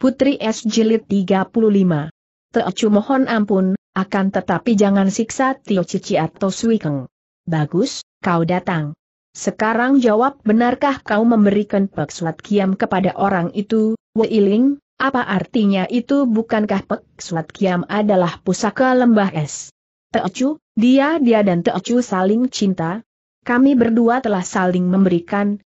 Putri S. Jilid 35. Teocu mohon ampun, akan tetapi jangan siksa Tio Cici atau Suikeng. Bagus, kau datang. Sekarang jawab benarkah kau memberikan pekslat kiam kepada orang itu, Weiling, apa artinya itu bukankah pekslat kiam adalah pusaka lembah es? Teocu, dia dia dan Teocu saling cinta. Kami berdua telah saling memberikan,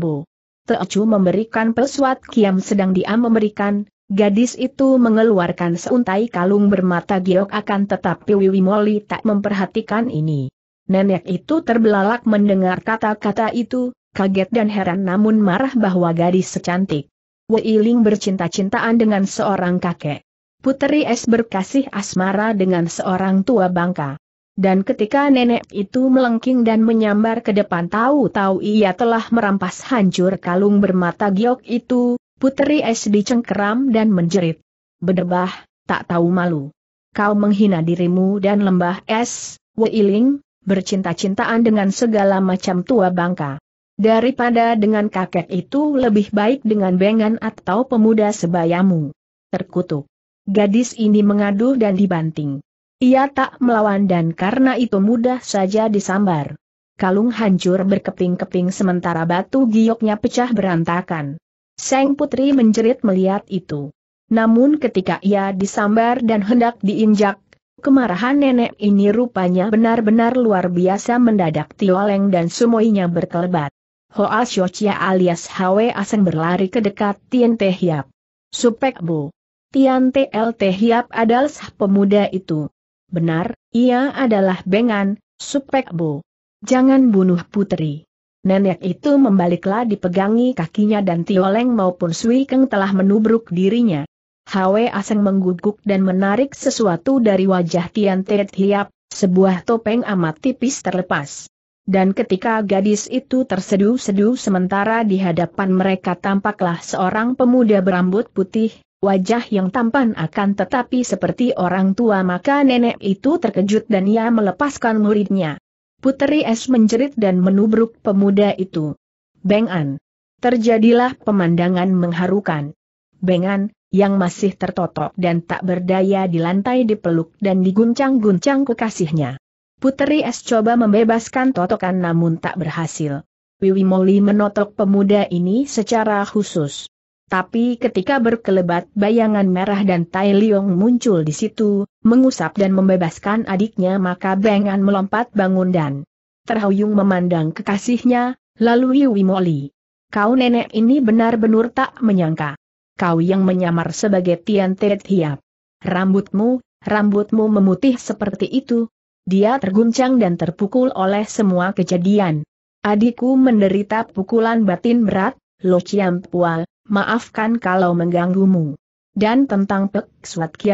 bu. Teocu memberikan pesuat kiam sedang dia memberikan, gadis itu mengeluarkan seuntai kalung bermata giok akan tetapi Wiwi Moli tak memperhatikan ini. Nenek itu terbelalak mendengar kata-kata itu, kaget dan heran namun marah bahwa gadis secantik. Ling bercinta-cintaan dengan seorang kakek. Puteri Es berkasih asmara dengan seorang tua bangka. Dan ketika nenek itu melengking dan menyambar ke depan tahu-tahu ia telah merampas hancur kalung bermata giok itu, putri es dicengkeram dan menjerit. Berdebah, tak tahu malu. Kau menghina dirimu dan lembah es, Wuiling, bercinta-cintaan dengan segala macam tua bangka. Daripada dengan kakek itu lebih baik dengan bengan atau pemuda sebayamu. Terkutuk. Gadis ini mengaduh dan dibanting. Ia tak melawan dan karena itu mudah saja disambar. Kalung hancur berkeping-keping sementara batu gioknya pecah berantakan. Seng Putri menjerit melihat itu. Namun ketika ia disambar dan hendak diinjak, kemarahan nenek ini rupanya benar-benar luar biasa mendadak Tioleng dan semuanya berkelebat. Hoa Xiochia alias Hwe Aseng berlari ke dekat Tian Teh Hiap. Supek Bu. Tian TL Teh Hiap adalah pemuda itu. Benar, ia adalah Bengan, Supek Bu. Jangan bunuh putri. Nenek itu membaliklah dipegangi kakinya dan Tioleng maupun Sui Keng telah menubruk dirinya. Hwe Aseng mengguguk dan menarik sesuatu dari wajah Tian Tiet Hiap, sebuah topeng amat tipis terlepas. Dan ketika gadis itu terseduh-seduh sementara di hadapan mereka tampaklah seorang pemuda berambut putih, Wajah yang tampan akan tetapi seperti orang tua maka nenek itu terkejut dan ia melepaskan muridnya. Putri Es menjerit dan menubruk pemuda itu. Bengan. Terjadilah pemandangan mengharukan. Bengan, yang masih tertotok dan tak berdaya di lantai dipeluk dan diguncang-guncang kekasihnya. Putri Es coba membebaskan totokan namun tak berhasil. Wiwi Moli menotok pemuda ini secara khusus. Tapi ketika berkelebat bayangan merah dan Tai Liong muncul di situ, mengusap dan membebaskan adiknya maka Bengan melompat bangun dan terhuyung memandang kekasihnya, lalu Yui Moli. Kau nenek ini benar-benar tak menyangka. Kau yang menyamar sebagai Tian Tet Hiap. Rambutmu, rambutmu memutih seperti itu. Dia terguncang dan terpukul oleh semua kejadian. Adikku menderita pukulan batin berat, Lo Chiam Pual, maafkan kalau mengganggumu. Dan tentang Pek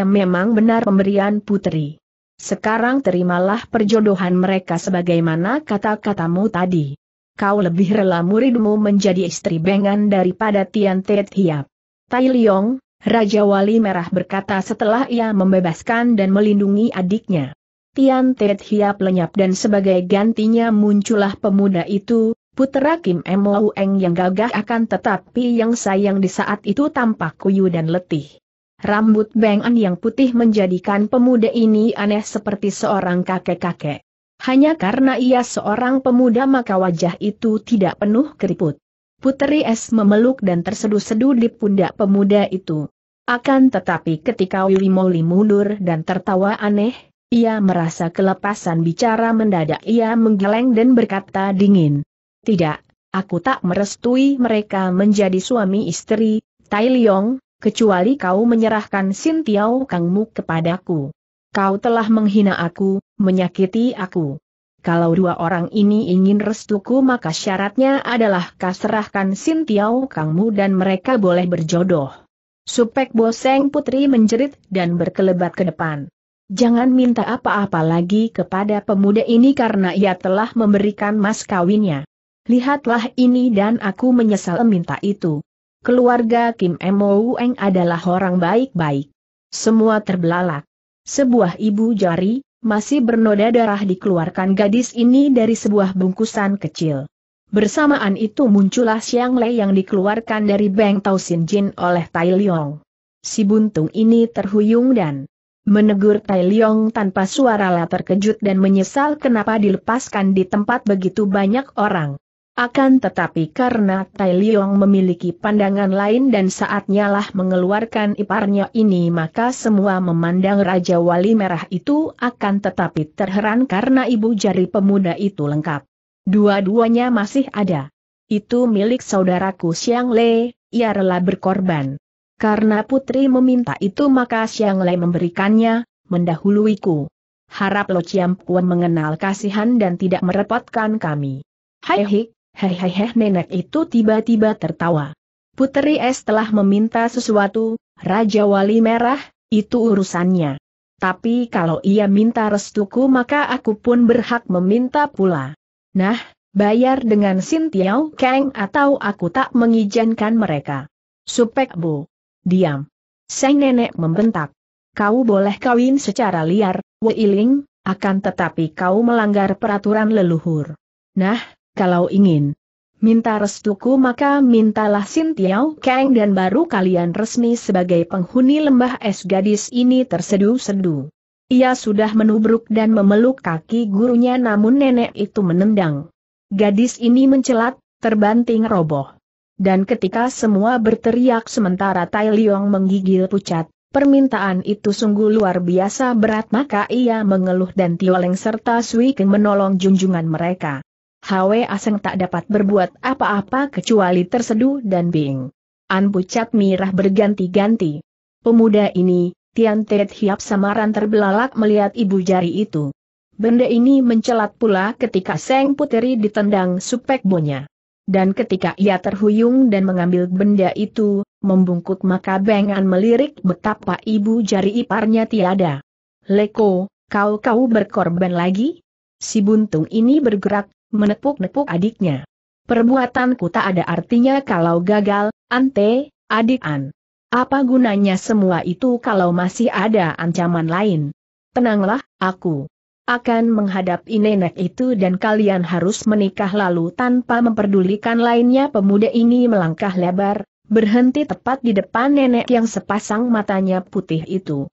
memang benar pemberian putri. Sekarang terimalah perjodohan mereka sebagaimana kata-katamu tadi. Kau lebih rela muridmu menjadi istri bengan daripada Tian Tiet Hiap. Tai Liong, Raja Wali Merah berkata setelah ia membebaskan dan melindungi adiknya. Tian Tiet Hiap lenyap dan sebagai gantinya muncullah pemuda itu, Putera Kim Eng yang gagah akan tetapi yang sayang di saat itu tampak kuyu dan letih. Rambut Beng An yang putih menjadikan pemuda ini aneh seperti seorang kakek-kakek. Hanya karena ia seorang pemuda maka wajah itu tidak penuh keriput. Puteri Es memeluk dan terseduh-seduh di pundak pemuda itu. Akan tetapi ketika Wili Moli mundur dan tertawa aneh, ia merasa kelepasan bicara mendadak ia menggeleng dan berkata dingin. Tidak, aku tak merestui mereka menjadi suami istri, Tai Liong, kecuali kau menyerahkan Sin Tiao Kangmu kepadaku. Kau telah menghina aku, menyakiti aku. Kalau dua orang ini ingin restuku maka syaratnya adalah kaserahkan Sin Tiao Kangmu dan mereka boleh berjodoh. Supek Boseng Putri menjerit dan berkelebat ke depan. Jangan minta apa-apa lagi kepada pemuda ini karena ia telah memberikan mas kawinnya. Lihatlah ini dan aku menyesal minta itu. Keluarga Kim Mo-Eng adalah orang baik-baik. Semua terbelalak. Sebuah ibu jari, masih bernoda darah dikeluarkan gadis ini dari sebuah bungkusan kecil. Bersamaan itu muncullah siang Lei yang dikeluarkan dari Beng Tao Sin Jin oleh Tai Leong. Si buntung ini terhuyung dan menegur Tai Leong tanpa suara lah terkejut dan menyesal kenapa dilepaskan di tempat begitu banyak orang. Akan tetapi karena Tai Liong memiliki pandangan lain dan saatnya lah mengeluarkan iparnya ini maka semua memandang Raja Wali Merah itu akan tetapi terheran karena ibu jari pemuda itu lengkap. Dua-duanya masih ada. Itu milik saudaraku Xiang Le, ia rela berkorban. Karena putri meminta itu maka Xiang Le memberikannya, mendahuluiku. Harap Lo Chiam Puan mengenal kasihan dan tidak merepotkan kami. Hai hik, Hehehe nenek itu tiba-tiba tertawa. Putri Es telah meminta sesuatu, Raja Wali Merah, itu urusannya. Tapi kalau ia minta restuku maka aku pun berhak meminta pula. Nah, bayar dengan Sintiau Kang atau aku tak mengizinkan mereka. Supek Bu. Diam. Sang nenek membentak. Kau boleh kawin secara liar, Weiling, akan tetapi kau melanggar peraturan leluhur. Nah, kalau ingin minta restuku maka mintalah Sintiau keng Kang dan baru kalian resmi sebagai penghuni lembah es gadis ini terseduh-seduh. Ia sudah menubruk dan memeluk kaki gurunya namun nenek itu menendang. Gadis ini mencelat, terbanting roboh. Dan ketika semua berteriak sementara Tai Liong menggigil pucat, permintaan itu sungguh luar biasa berat maka ia mengeluh dan Tioleng serta Sui Keng menolong junjungan mereka. Hwe Aseng tak dapat berbuat apa-apa kecuali terseduh dan bing. An pucat mirah berganti-ganti. Pemuda ini, Tian Tet Hiap samaran terbelalak melihat ibu jari itu. Benda ini mencelat pula ketika Seng Puteri ditendang supek bonya. Dan ketika ia terhuyung dan mengambil benda itu, membungkuk maka Bengan melirik betapa ibu jari iparnya tiada. Leko, kau-kau berkorban lagi? Si buntung ini bergerak menepuk-nepuk adiknya. Perbuatanku tak ada artinya kalau gagal, ante, adik an. Apa gunanya semua itu kalau masih ada ancaman lain? Tenanglah, aku akan menghadapi nenek itu dan kalian harus menikah lalu tanpa memperdulikan lainnya pemuda ini melangkah lebar, berhenti tepat di depan nenek yang sepasang matanya putih itu.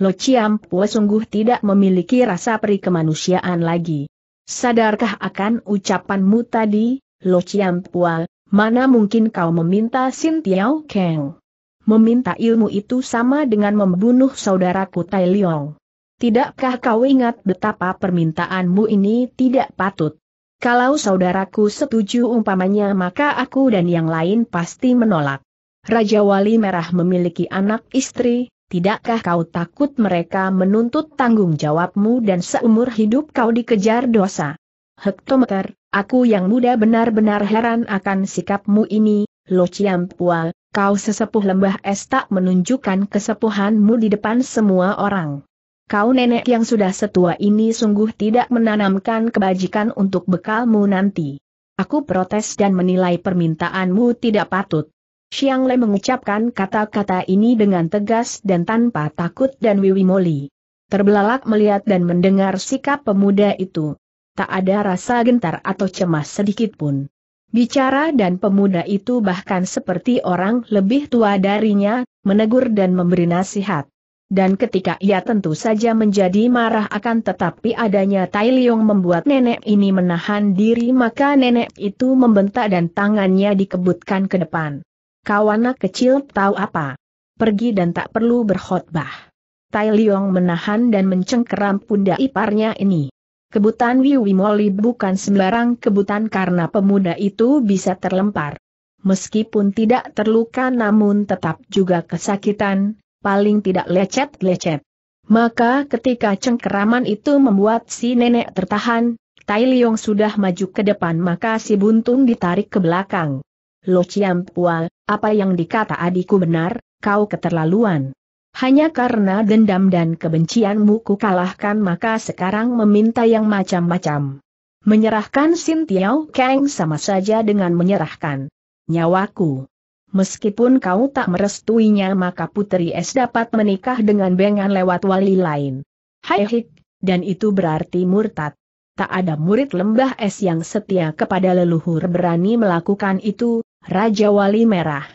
Lo Chiampue sungguh tidak memiliki rasa perikemanusiaan lagi. Sadarkah akan ucapanmu tadi, Lo Pua, mana mungkin kau meminta Sin Tiao Keng? Meminta ilmu itu sama dengan membunuh saudaraku Tai Liong. Tidakkah kau ingat betapa permintaanmu ini tidak patut? Kalau saudaraku setuju umpamanya maka aku dan yang lain pasti menolak. Raja Wali Merah memiliki anak istri, tidakkah kau takut mereka menuntut tanggung jawabmu dan seumur hidup kau dikejar dosa? Hektometer, aku yang muda benar-benar heran akan sikapmu ini, Lo Ciampual, kau sesepuh lembah es tak menunjukkan kesepuhanmu di depan semua orang. Kau nenek yang sudah setua ini sungguh tidak menanamkan kebajikan untuk bekalmu nanti. Aku protes dan menilai permintaanmu tidak patut. Xiang Le mengucapkan kata-kata ini dengan tegas dan tanpa takut dan Wiwi Moli. Terbelalak melihat dan mendengar sikap pemuda itu. Tak ada rasa gentar atau cemas sedikit pun. Bicara dan pemuda itu bahkan seperti orang lebih tua darinya, menegur dan memberi nasihat. Dan ketika ia tentu saja menjadi marah akan tetapi adanya Tai Liong membuat nenek ini menahan diri maka nenek itu membentak dan tangannya dikebutkan ke depan. Kau anak kecil tahu apa? Pergi dan tak perlu berkhotbah. Tai Liong menahan dan mencengkeram pundak iparnya ini. Kebutan Wiwi Moli bukan sembarang kebutan karena pemuda itu bisa terlempar. Meskipun tidak terluka namun tetap juga kesakitan, paling tidak lecet-lecet. Maka ketika cengkeraman itu membuat si nenek tertahan, Tai Liong sudah maju ke depan maka si buntung ditarik ke belakang. Lo Pua, apa yang dikata adikku benar, kau keterlaluan. Hanya karena dendam dan kebencianmu ku kalahkan maka sekarang meminta yang macam-macam. Menyerahkan Sin Tiao Kang sama saja dengan menyerahkan nyawaku. Meskipun kau tak merestuinya maka Putri Es dapat menikah dengan Bengan lewat wali lain. Hai hik, dan itu berarti murtad. Tak ada murid lembah es yang setia kepada leluhur berani melakukan itu, Raja Wali Merah.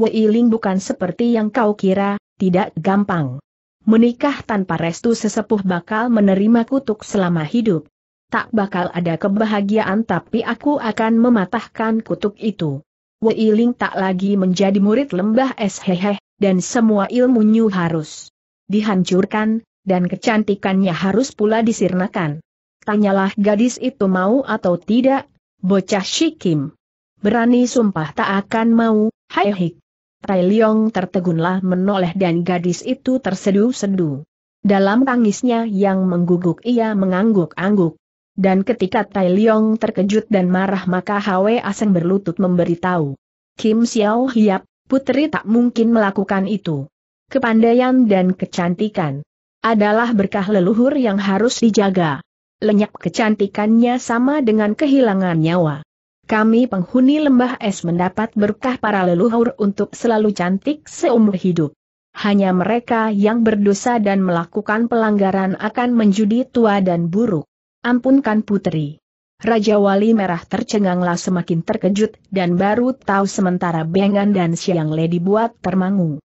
Ling bukan seperti yang kau kira, tidak gampang. Menikah tanpa restu sesepuh bakal menerima kutuk selama hidup. Tak bakal ada kebahagiaan tapi aku akan mematahkan kutuk itu. Ling tak lagi menjadi murid lembah es hehe, dan semua ilmunya harus dihancurkan, dan kecantikannya harus pula disirnakan. Tanyalah gadis itu mau atau tidak, bocah Shikim berani sumpah tak akan mau, hai hik. Tai Leong tertegunlah menoleh dan gadis itu tersedu sedu. Dalam tangisnya yang mengguguk ia mengangguk-angguk. Dan ketika Tai Leong terkejut dan marah maka Hwe Aseng berlutut memberitahu. Kim Xiao Hiap, putri tak mungkin melakukan itu. Kepandaian dan kecantikan adalah berkah leluhur yang harus dijaga. Lenyap kecantikannya sama dengan kehilangan nyawa kami penghuni lembah es mendapat berkah para leluhur untuk selalu cantik seumur hidup. Hanya mereka yang berdosa dan melakukan pelanggaran akan menjadi tua dan buruk. Ampunkan putri. Raja Wali Merah tercenganglah semakin terkejut dan baru tahu sementara Bengan dan Siang Lady buat termangu.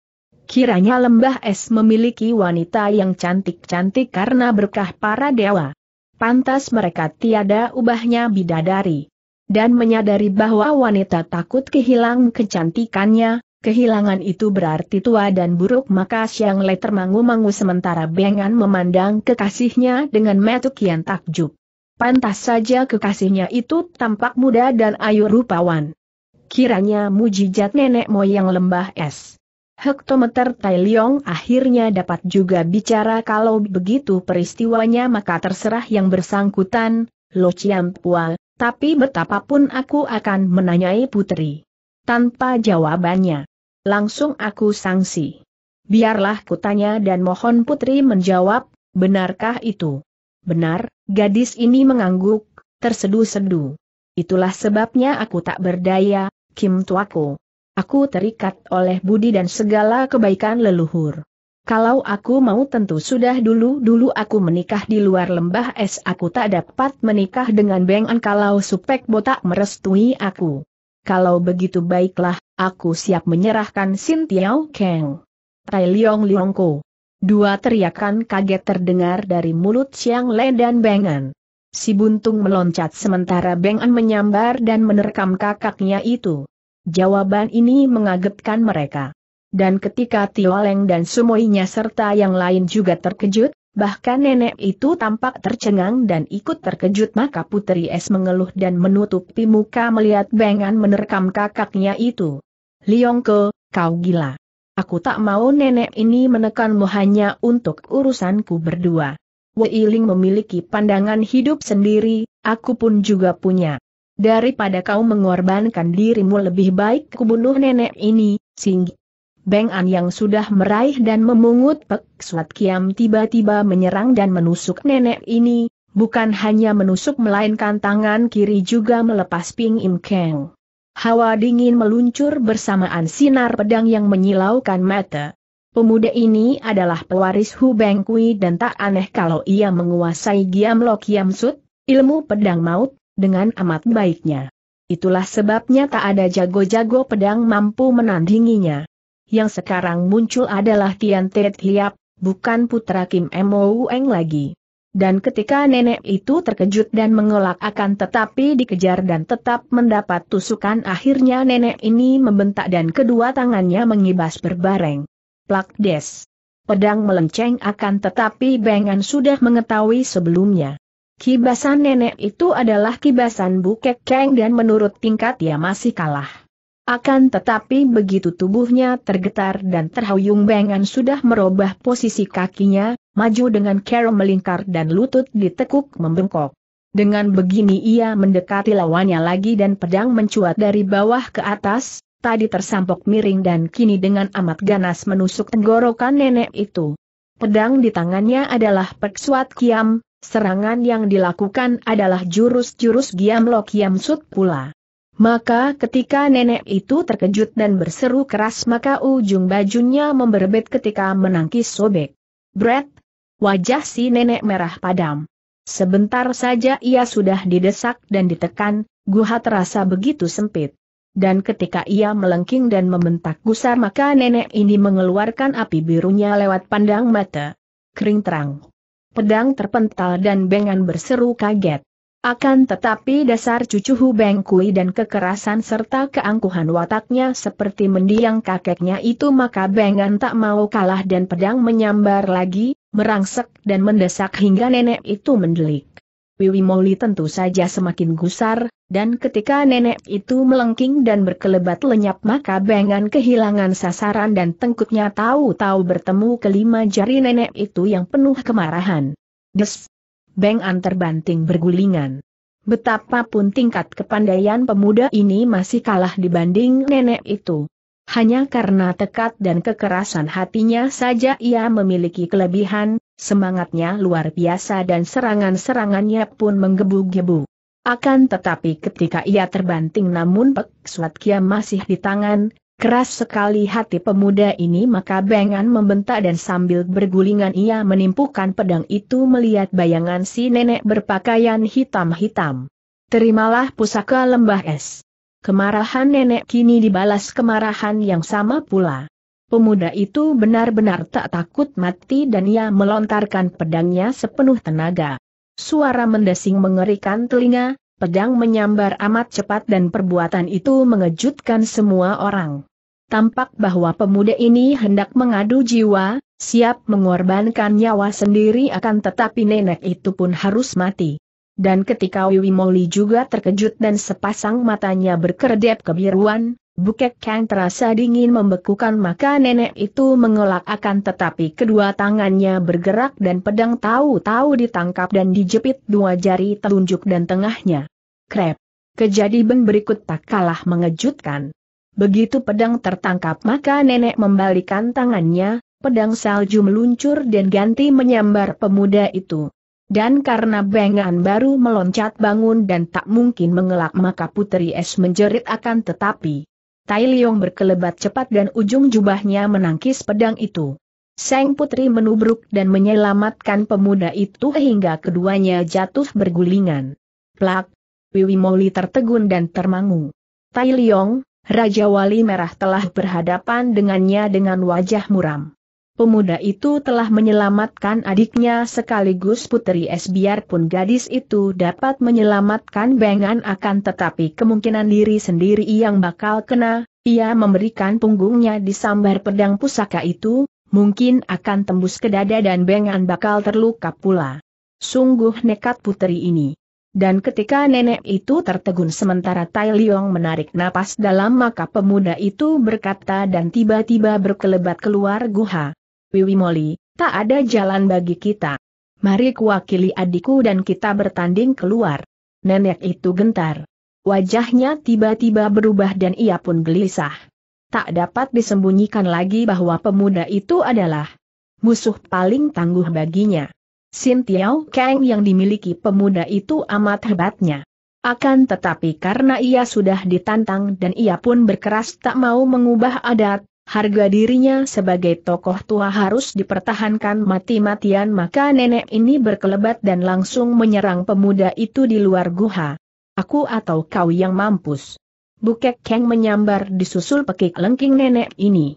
Kiranya lembah es memiliki wanita yang cantik-cantik karena berkah para dewa. Pantas mereka tiada ubahnya bidadari dan menyadari bahwa wanita takut kehilangan kecantikannya, kehilangan itu berarti tua dan buruk maka siang Le termangu-mangu sementara Bengan memandang kekasihnya dengan metuk yang takjub. Pantas saja kekasihnya itu tampak muda dan ayu rupawan. Kiranya mujijat nenek moyang lembah es. Hektometer Tai Leong akhirnya dapat juga bicara kalau begitu peristiwanya maka terserah yang bersangkutan, Lo Chiam Pual, tapi betapapun aku akan menanyai putri. Tanpa jawabannya. Langsung aku sanksi. Biarlah kutanya dan mohon putri menjawab, benarkah itu? Benar, gadis ini mengangguk, tersedu-sedu. Itulah sebabnya aku tak berdaya, Kim Tuaku. Aku terikat oleh budi dan segala kebaikan leluhur. Kalau aku mau tentu sudah dulu-dulu aku menikah di luar lembah es aku tak dapat menikah dengan Bengan kalau supek botak merestui aku. Kalau begitu baiklah, aku siap menyerahkan Sin Tiao Keng. Tai Liong Ko. Dua teriakan kaget terdengar dari mulut Siang Le dan Bengan. Si buntung meloncat sementara Bengan menyambar dan menerkam kakaknya itu. Jawaban ini mengagetkan mereka dan ketika Tioleng dan Sumoinya serta yang lain juga terkejut, bahkan nenek itu tampak tercengang dan ikut terkejut maka Putri Es mengeluh dan menutupi muka melihat Bengan menerkam kakaknya itu. Liongke, kau gila. Aku tak mau nenek ini menekanmu hanya untuk urusanku berdua. Wei Ling memiliki pandangan hidup sendiri, aku pun juga punya. Daripada kau mengorbankan dirimu lebih baik kubunuh nenek ini, Singgi. Beng An yang sudah meraih dan memungut Pek Suat Kiam tiba-tiba menyerang dan menusuk nenek ini, bukan hanya menusuk melainkan tangan kiri juga melepas Ping Im Keng. Hawa dingin meluncur bersamaan sinar pedang yang menyilaukan mata. Pemuda ini adalah pewaris Hu Beng Kui dan tak aneh kalau ia menguasai Giam Lo Kiam Sut, ilmu pedang maut, dengan amat baiknya. Itulah sebabnya tak ada jago-jago pedang mampu menandinginya yang sekarang muncul adalah Tian Tet Hiap, bukan putra Kim Mo Eng lagi. Dan ketika nenek itu terkejut dan mengelak akan tetapi dikejar dan tetap mendapat tusukan akhirnya nenek ini membentak dan kedua tangannya mengibas berbareng. Plak des. Pedang melenceng akan tetapi Bengan sudah mengetahui sebelumnya. Kibasan nenek itu adalah kibasan bukek keng dan menurut tingkat ia masih kalah. Akan tetapi begitu tubuhnya tergetar dan terhuyung Bengan sudah merubah posisi kakinya, maju dengan cara melingkar dan lutut ditekuk membengkok. Dengan begini ia mendekati lawannya lagi dan pedang mencuat dari bawah ke atas, tadi tersampok miring dan kini dengan amat ganas menusuk tenggorokan nenek itu. Pedang di tangannya adalah Peksuat Kiam, serangan yang dilakukan adalah jurus-jurus Giam Lo Kiam Sut pula. Maka ketika nenek itu terkejut dan berseru keras maka ujung bajunya memberbet ketika menangkis sobek. Brett, wajah si nenek merah padam. Sebentar saja ia sudah didesak dan ditekan, guha terasa begitu sempit. Dan ketika ia melengking dan membentak gusar maka nenek ini mengeluarkan api birunya lewat pandang mata. Kering terang. Pedang terpental dan bengan berseru kaget. Akan tetapi dasar cucu Beng Kui dan kekerasan serta keangkuhan wataknya seperti mendiang kakeknya itu maka Bengan tak mau kalah dan pedang menyambar lagi, merangsek dan mendesak hingga nenek itu mendelik. Wiwi Moli tentu saja semakin gusar, dan ketika nenek itu melengking dan berkelebat lenyap maka Bengan kehilangan sasaran dan tengkuknya tahu-tahu bertemu kelima jari nenek itu yang penuh kemarahan. Des! Beng An terbanting bergulingan. Betapapun tingkat kepandaian pemuda ini masih kalah dibanding nenek itu. Hanya karena tekad dan kekerasan hatinya saja ia memiliki kelebihan, semangatnya luar biasa dan serangan-serangannya pun menggebu-gebu. Akan tetapi ketika ia terbanting namun Pek Suat Kia masih di tangan, Keras sekali hati pemuda ini maka Bengan membentak dan sambil bergulingan ia menimpukan pedang itu melihat bayangan si nenek berpakaian hitam-hitam. Terimalah pusaka lembah es. Kemarahan nenek kini dibalas kemarahan yang sama pula. Pemuda itu benar-benar tak takut mati dan ia melontarkan pedangnya sepenuh tenaga. Suara mendesing mengerikan telinga, pedang menyambar amat cepat dan perbuatan itu mengejutkan semua orang. Tampak bahwa pemuda ini hendak mengadu jiwa, siap mengorbankan nyawa sendiri akan tetapi nenek itu pun harus mati. Dan ketika Wiwi Moli juga terkejut dan sepasang matanya berkedip kebiruan, Bukek Kang terasa dingin membekukan maka nenek itu mengelak akan tetapi kedua tangannya bergerak dan pedang tahu-tahu ditangkap dan dijepit dua jari telunjuk dan tengahnya. Krep. Kejadian berikut tak kalah mengejutkan. Begitu pedang tertangkap maka nenek membalikan tangannya, pedang salju meluncur dan ganti menyambar pemuda itu. Dan karena bengan baru meloncat bangun dan tak mungkin mengelak maka putri es menjerit akan tetapi. Tai Leong berkelebat cepat dan ujung jubahnya menangkis pedang itu. Seng putri menubruk dan menyelamatkan pemuda itu hingga keduanya jatuh bergulingan. Plak! Wiwi Moli tertegun dan termangu. Tai Leong, Raja Wali Merah telah berhadapan dengannya dengan wajah muram. Pemuda itu telah menyelamatkan adiknya sekaligus putri es biarpun gadis itu dapat menyelamatkan Bengan akan tetapi kemungkinan diri sendiri yang bakal kena, ia memberikan punggungnya di sambar pedang pusaka itu, mungkin akan tembus ke dada dan Bengan bakal terluka pula. Sungguh nekat putri ini. Dan ketika nenek itu tertegun sementara Tai Liong menarik napas dalam maka pemuda itu berkata dan tiba-tiba berkelebat keluar guha. Wiwi Moli, tak ada jalan bagi kita. Mari kuwakili adikku dan kita bertanding keluar. Nenek itu gentar. Wajahnya tiba-tiba berubah dan ia pun gelisah. Tak dapat disembunyikan lagi bahwa pemuda itu adalah musuh paling tangguh baginya. Sin Tiao Kang yang dimiliki pemuda itu amat hebatnya. Akan tetapi karena ia sudah ditantang dan ia pun berkeras tak mau mengubah adat, harga dirinya sebagai tokoh tua harus dipertahankan mati-matian maka nenek ini berkelebat dan langsung menyerang pemuda itu di luar guha. Aku atau kau yang mampus. Bukek Kang menyambar disusul pekik lengking nenek ini.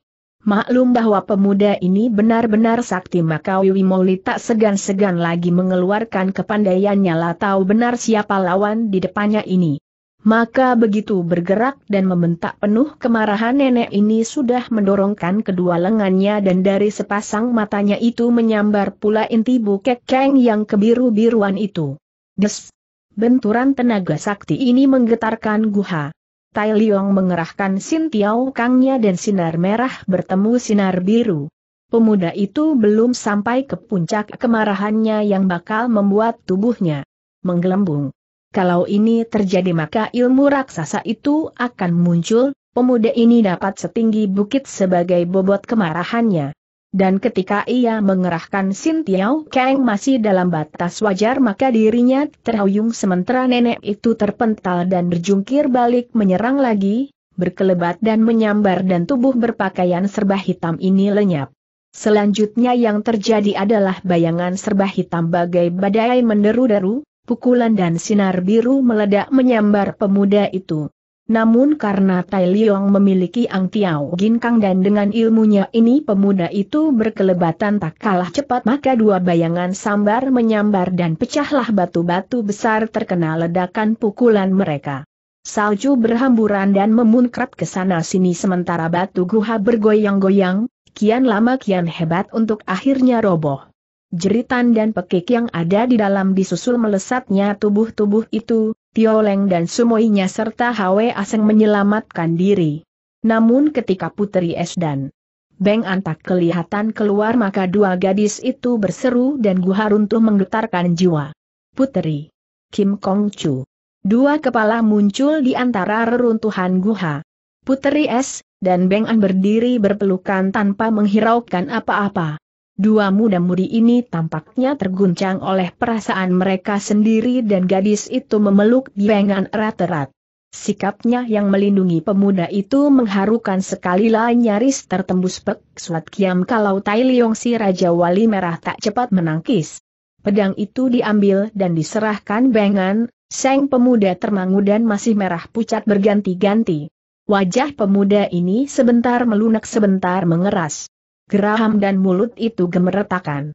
Maklum bahwa pemuda ini benar-benar sakti maka moli tak segan-segan lagi mengeluarkan kepandaiannya lah tahu benar siapa lawan di depannya ini. Maka begitu bergerak dan membentak penuh kemarahan nenek ini sudah mendorongkan kedua lengannya dan dari sepasang matanya itu menyambar pula inti bukek keng yang kebiru-biruan itu. Des! Benturan tenaga sakti ini menggetarkan guha. Tai Liong mengerahkan Sin Tiao Kangnya dan sinar merah bertemu sinar biru. Pemuda itu belum sampai ke puncak kemarahannya yang bakal membuat tubuhnya menggelembung. Kalau ini terjadi maka ilmu raksasa itu akan muncul, pemuda ini dapat setinggi bukit sebagai bobot kemarahannya dan ketika ia mengerahkan Sin Tiao Kang masih dalam batas wajar maka dirinya terhuyung sementara nenek itu terpental dan berjungkir balik menyerang lagi, berkelebat dan menyambar dan tubuh berpakaian serba hitam ini lenyap. Selanjutnya yang terjadi adalah bayangan serba hitam bagai badai menderu-deru, pukulan dan sinar biru meledak menyambar pemuda itu. Namun karena Tai Liong memiliki Ang Tiao Ginkang dan dengan ilmunya ini pemuda itu berkelebatan tak kalah cepat maka dua bayangan sambar menyambar dan pecahlah batu-batu besar terkena ledakan pukulan mereka. Salju berhamburan dan memunkrap ke sana sini sementara batu guha bergoyang-goyang, kian lama kian hebat untuk akhirnya roboh. Jeritan dan pekik yang ada di dalam disusul melesatnya tubuh-tubuh itu, Tioleng dan Sumoinya serta Hwe Aseng menyelamatkan diri. Namun ketika Putri Es dan Beng Antak kelihatan keluar maka dua gadis itu berseru dan Guha runtuh menggetarkan jiwa. Putri Kim Kong Chu. Dua kepala muncul di antara reruntuhan Guha. Putri Es dan Beng An berdiri berpelukan tanpa menghiraukan apa-apa. Dua muda-mudi ini tampaknya terguncang oleh perasaan mereka sendiri dan gadis itu memeluk dengan erat-erat. Sikapnya yang melindungi pemuda itu mengharukan sekali lah nyaris tertembus pek suat kiam kalau Tai Leong si Raja Wali Merah tak cepat menangkis. Pedang itu diambil dan diserahkan bengan, seng pemuda termangu dan masih merah pucat berganti-ganti. Wajah pemuda ini sebentar melunak sebentar mengeras geraham dan mulut itu gemeretakan.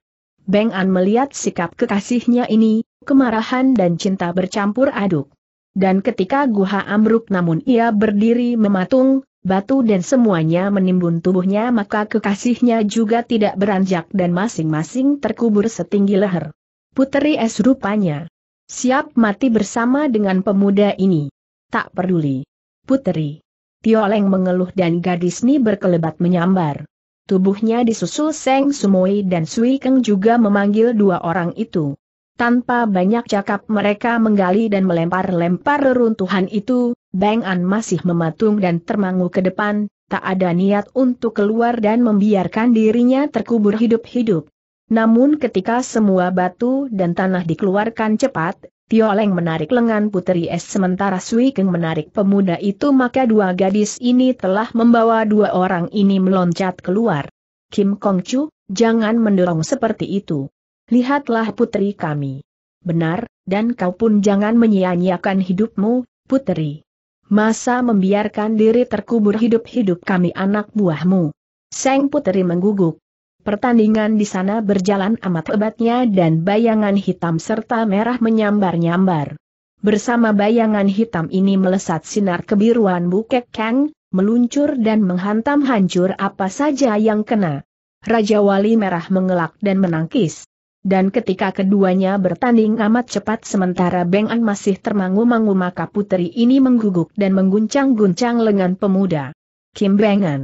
Beng An melihat sikap kekasihnya ini, kemarahan dan cinta bercampur aduk. Dan ketika guha amruk, namun ia berdiri mematung, batu dan semuanya menimbun tubuhnya maka kekasihnya juga tidak beranjak dan masing-masing terkubur setinggi leher. Puteri es rupanya siap mati bersama dengan pemuda ini. Tak peduli. Puteri. Tioleng mengeluh dan gadis ini berkelebat menyambar. Tubuhnya disusul Seng Sumoi dan Sui Keng juga memanggil dua orang itu. Tanpa banyak cakap mereka menggali dan melempar-lempar reruntuhan itu, Bang An masih mematung dan termangu ke depan, tak ada niat untuk keluar dan membiarkan dirinya terkubur hidup-hidup. Namun ketika semua batu dan tanah dikeluarkan cepat, Tio Leng menarik lengan Putri Es sementara Sui Keng menarik pemuda itu maka dua gadis ini telah membawa dua orang ini meloncat keluar. Kim Kong Chu, jangan mendorong seperti itu. Lihatlah putri kami. Benar, dan kau pun jangan menyia-nyiakan hidupmu, putri. Masa membiarkan diri terkubur hidup-hidup kami anak buahmu. Seng putri mengguguk, Pertandingan di sana berjalan amat hebatnya dan bayangan hitam serta merah menyambar-nyambar. Bersama bayangan hitam ini melesat sinar kebiruan bukek Kang, meluncur dan menghantam hancur apa saja yang kena. Raja Wali Merah mengelak dan menangkis. Dan ketika keduanya bertanding amat cepat sementara Beng An masih termangu-mangu maka putri ini mengguguk dan mengguncang-guncang lengan pemuda. Kim Beng An.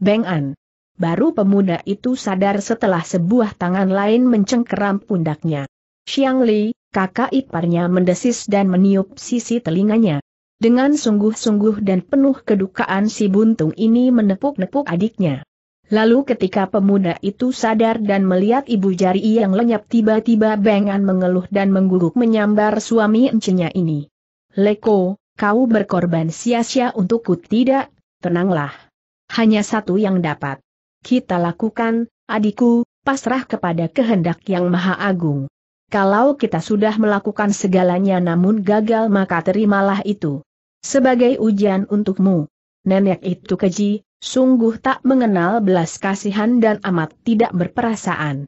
Beng An. Baru pemuda itu sadar setelah sebuah tangan lain mencengkeram pundaknya. Xiang Li, kakak iparnya mendesis dan meniup sisi telinganya. Dengan sungguh-sungguh dan penuh kedukaan si buntung ini menepuk-nepuk adiknya. Lalu ketika pemuda itu sadar dan melihat ibu jari yang lenyap tiba-tiba bengan mengeluh dan mengguguk menyambar suami encinya ini. Leko, kau berkorban sia-sia untukku tidak, tenanglah. Hanya satu yang dapat kita lakukan, adikku, pasrah kepada kehendak yang maha agung. Kalau kita sudah melakukan segalanya namun gagal maka terimalah itu. Sebagai ujian untukmu. Nenek itu keji, sungguh tak mengenal belas kasihan dan amat tidak berperasaan.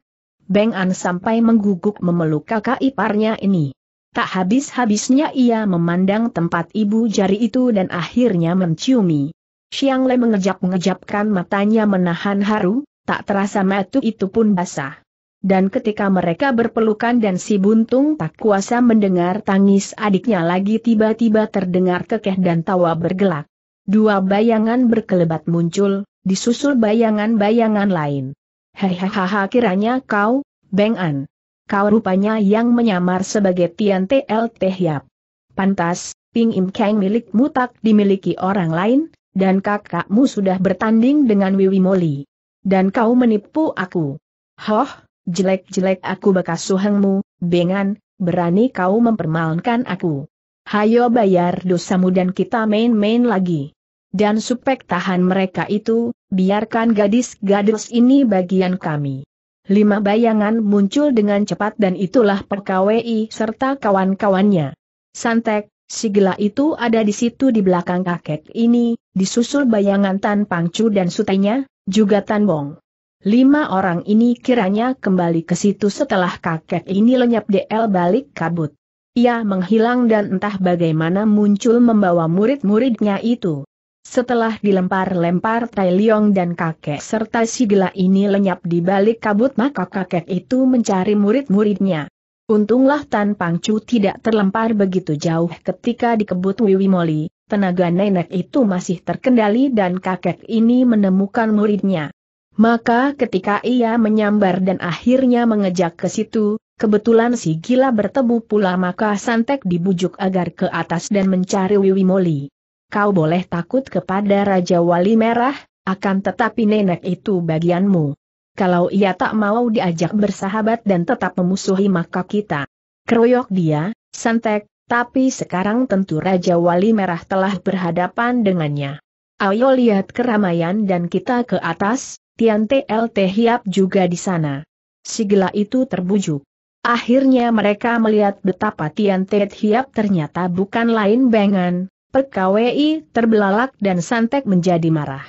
Beng An sampai mengguguk memeluk kakak iparnya ini. Tak habis-habisnya ia memandang tempat ibu jari itu dan akhirnya menciumi. Xiang Le mengejap-ngejapkan matanya menahan haru, tak terasa matu itu pun basah. Dan ketika mereka berpelukan dan si buntung tak kuasa mendengar tangis adiknya lagi tiba-tiba terdengar kekeh dan tawa bergelak. Dua bayangan berkelebat muncul, disusul bayangan-bayangan lain. Hahaha kiranya kau, Beng An. Kau rupanya yang menyamar sebagai Tian Teh Yap. Pantas, Ping Im Kang milikmu tak dimiliki orang lain, dan kakakmu sudah bertanding dengan Wiwi Moli. Dan kau menipu aku. Hoh, jelek-jelek aku bekas suhengmu, bengan, berani kau mempermalukan aku. Hayo bayar dosamu dan kita main-main lagi. Dan supek tahan mereka itu, biarkan gadis-gadis ini bagian kami. Lima bayangan muncul dengan cepat dan itulah perkawi serta kawan-kawannya. Santek, Si gila itu ada di situ di belakang kakek ini, disusul bayangan Tan Pangcu dan sutenya, juga Tan Bong. Lima orang ini kiranya kembali ke situ setelah kakek ini lenyap DL balik kabut. Ia menghilang dan entah bagaimana muncul membawa murid-muridnya itu. Setelah dilempar-lempar Tai Leong dan kakek serta si gila ini lenyap di balik kabut maka kakek itu mencari murid-muridnya. Untunglah Tan Pangcu tidak terlempar begitu jauh ketika dikebut Wiwi Moli, tenaga nenek itu masih terkendali dan kakek ini menemukan muridnya. Maka ketika ia menyambar dan akhirnya mengejak ke situ, kebetulan si gila bertemu pula maka Santek dibujuk agar ke atas dan mencari Wiwi Moli. Kau boleh takut kepada Raja Wali Merah, akan tetapi nenek itu bagianmu kalau ia tak mau diajak bersahabat dan tetap memusuhi maka kita keroyok dia, santek, tapi sekarang tentu Raja Wali Merah telah berhadapan dengannya. Ayo lihat keramaian dan kita ke atas, Tian TLT Hiap juga di sana. Sigla itu terbujuk. Akhirnya mereka melihat betapa Tian Tet Hiap ternyata bukan lain bengan, pekawai terbelalak dan santek menjadi marah.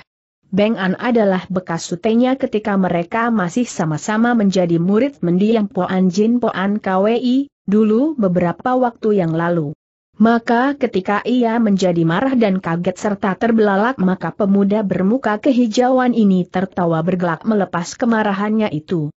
Beng An adalah bekas sutenya ketika mereka masih sama-sama menjadi murid mendiang Poan Jin Poan KWI, dulu beberapa waktu yang lalu. Maka ketika ia menjadi marah dan kaget serta terbelalak maka pemuda bermuka kehijauan ini tertawa bergelak melepas kemarahannya itu.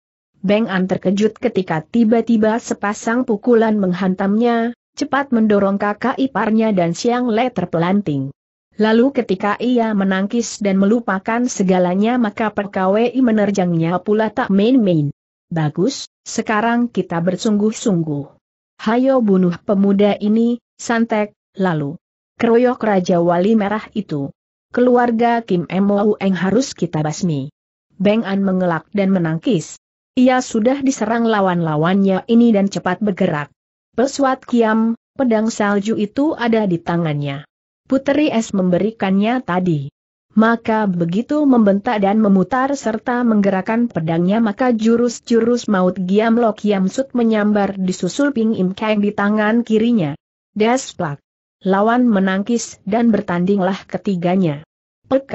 Beng An terkejut ketika tiba-tiba sepasang pukulan menghantamnya, cepat mendorong kakak iparnya dan Siang Le terpelanting. Lalu ketika ia menangkis dan melupakan segalanya maka perkawai menerjangnya pula tak main-main. Bagus, sekarang kita bersungguh-sungguh. Hayo bunuh pemuda ini, santek, lalu. Keroyok Raja Wali Merah itu. Keluarga Kim Emo Eng harus kita basmi. Beng An mengelak dan menangkis. Ia sudah diserang lawan-lawannya ini dan cepat bergerak. Pesuat Kiam, pedang salju itu ada di tangannya. Puteri Es memberikannya tadi. Maka begitu membentak dan memutar serta menggerakkan pedangnya maka jurus-jurus maut Giam Lok Yam Sut menyambar disusul Ping Im Kang di tangan kirinya. Desplak. Lawan menangkis dan bertandinglah ketiganya. Pek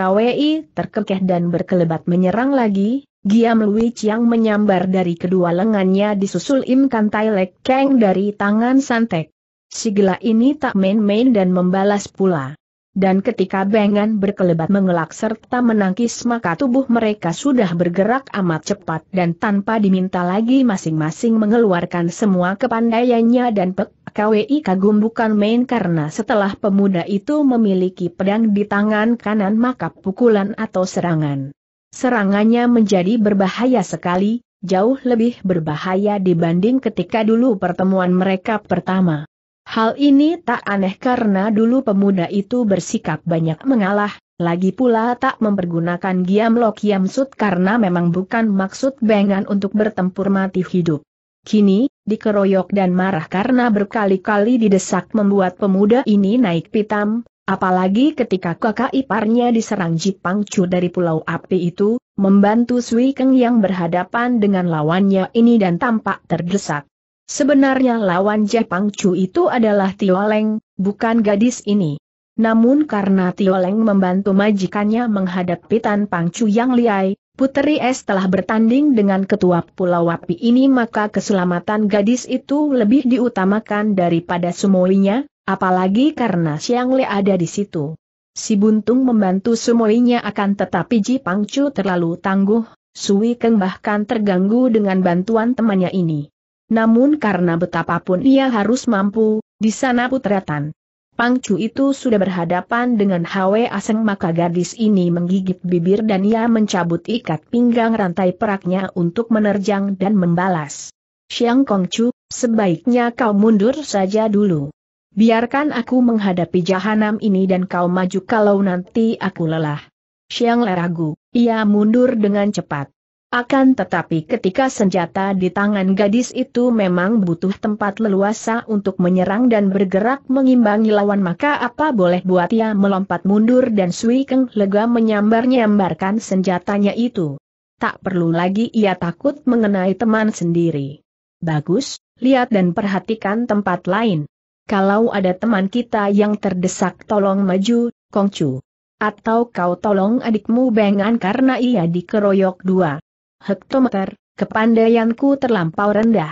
terkekeh dan berkelebat menyerang lagi, Giam Lui yang menyambar dari kedua lengannya disusul Im Kantai Lek Kang dari tangan Santek. Si gila ini tak main-main dan membalas pula. Dan ketika bengan berkelebat mengelak serta menangkis maka tubuh mereka sudah bergerak amat cepat dan tanpa diminta lagi masing-masing mengeluarkan semua kepandaiannya dan pek KWI kagum bukan main karena setelah pemuda itu memiliki pedang di tangan kanan maka pukulan atau serangan. Serangannya menjadi berbahaya sekali, jauh lebih berbahaya dibanding ketika dulu pertemuan mereka pertama. Hal ini tak aneh karena dulu pemuda itu bersikap banyak mengalah, lagi pula tak mempergunakan giam lok kiam sut karena memang bukan maksud Bengan untuk bertempur mati hidup. Kini, dikeroyok dan marah karena berkali-kali didesak membuat pemuda ini naik pitam, Apalagi ketika kakak iparnya diserang Chu dari Pulau Api itu, membantu Sui Keng yang berhadapan dengan lawannya ini dan tampak terdesak. Sebenarnya lawan Jepang Chu itu adalah Tioleng, bukan gadis ini. Namun karena Tioleng membantu majikannya menghadapi Tan Pangcu yang liai, Puteri Es telah bertanding dengan ketua Pulau Wapi ini maka keselamatan gadis itu lebih diutamakan daripada semuanya, apalagi karena Siang Le ada di situ. Si Buntung membantu semuanya akan tetapi Ji Pangcu terlalu tangguh, Sui Keng bahkan terganggu dengan bantuan temannya ini namun karena betapapun ia harus mampu, di sana putratan. Pangcu itu sudah berhadapan dengan Hwe Aseng maka gadis ini menggigit bibir dan ia mencabut ikat pinggang rantai peraknya untuk menerjang dan membalas. Xiang Kongcu, sebaiknya kau mundur saja dulu. Biarkan aku menghadapi jahanam ini dan kau maju kalau nanti aku lelah. Xiang Leragu, ia mundur dengan cepat. Akan tetapi ketika senjata di tangan gadis itu memang butuh tempat leluasa untuk menyerang dan bergerak mengimbangi lawan maka apa boleh buat ia melompat mundur dan Sui Keng lega menyambar-nyambarkan senjatanya itu. Tak perlu lagi ia takut mengenai teman sendiri. Bagus, lihat dan perhatikan tempat lain. Kalau ada teman kita yang terdesak tolong maju, Kongcu. Atau kau tolong adikmu bengan karena ia dikeroyok dua hektometer, kepandaianku terlampau rendah.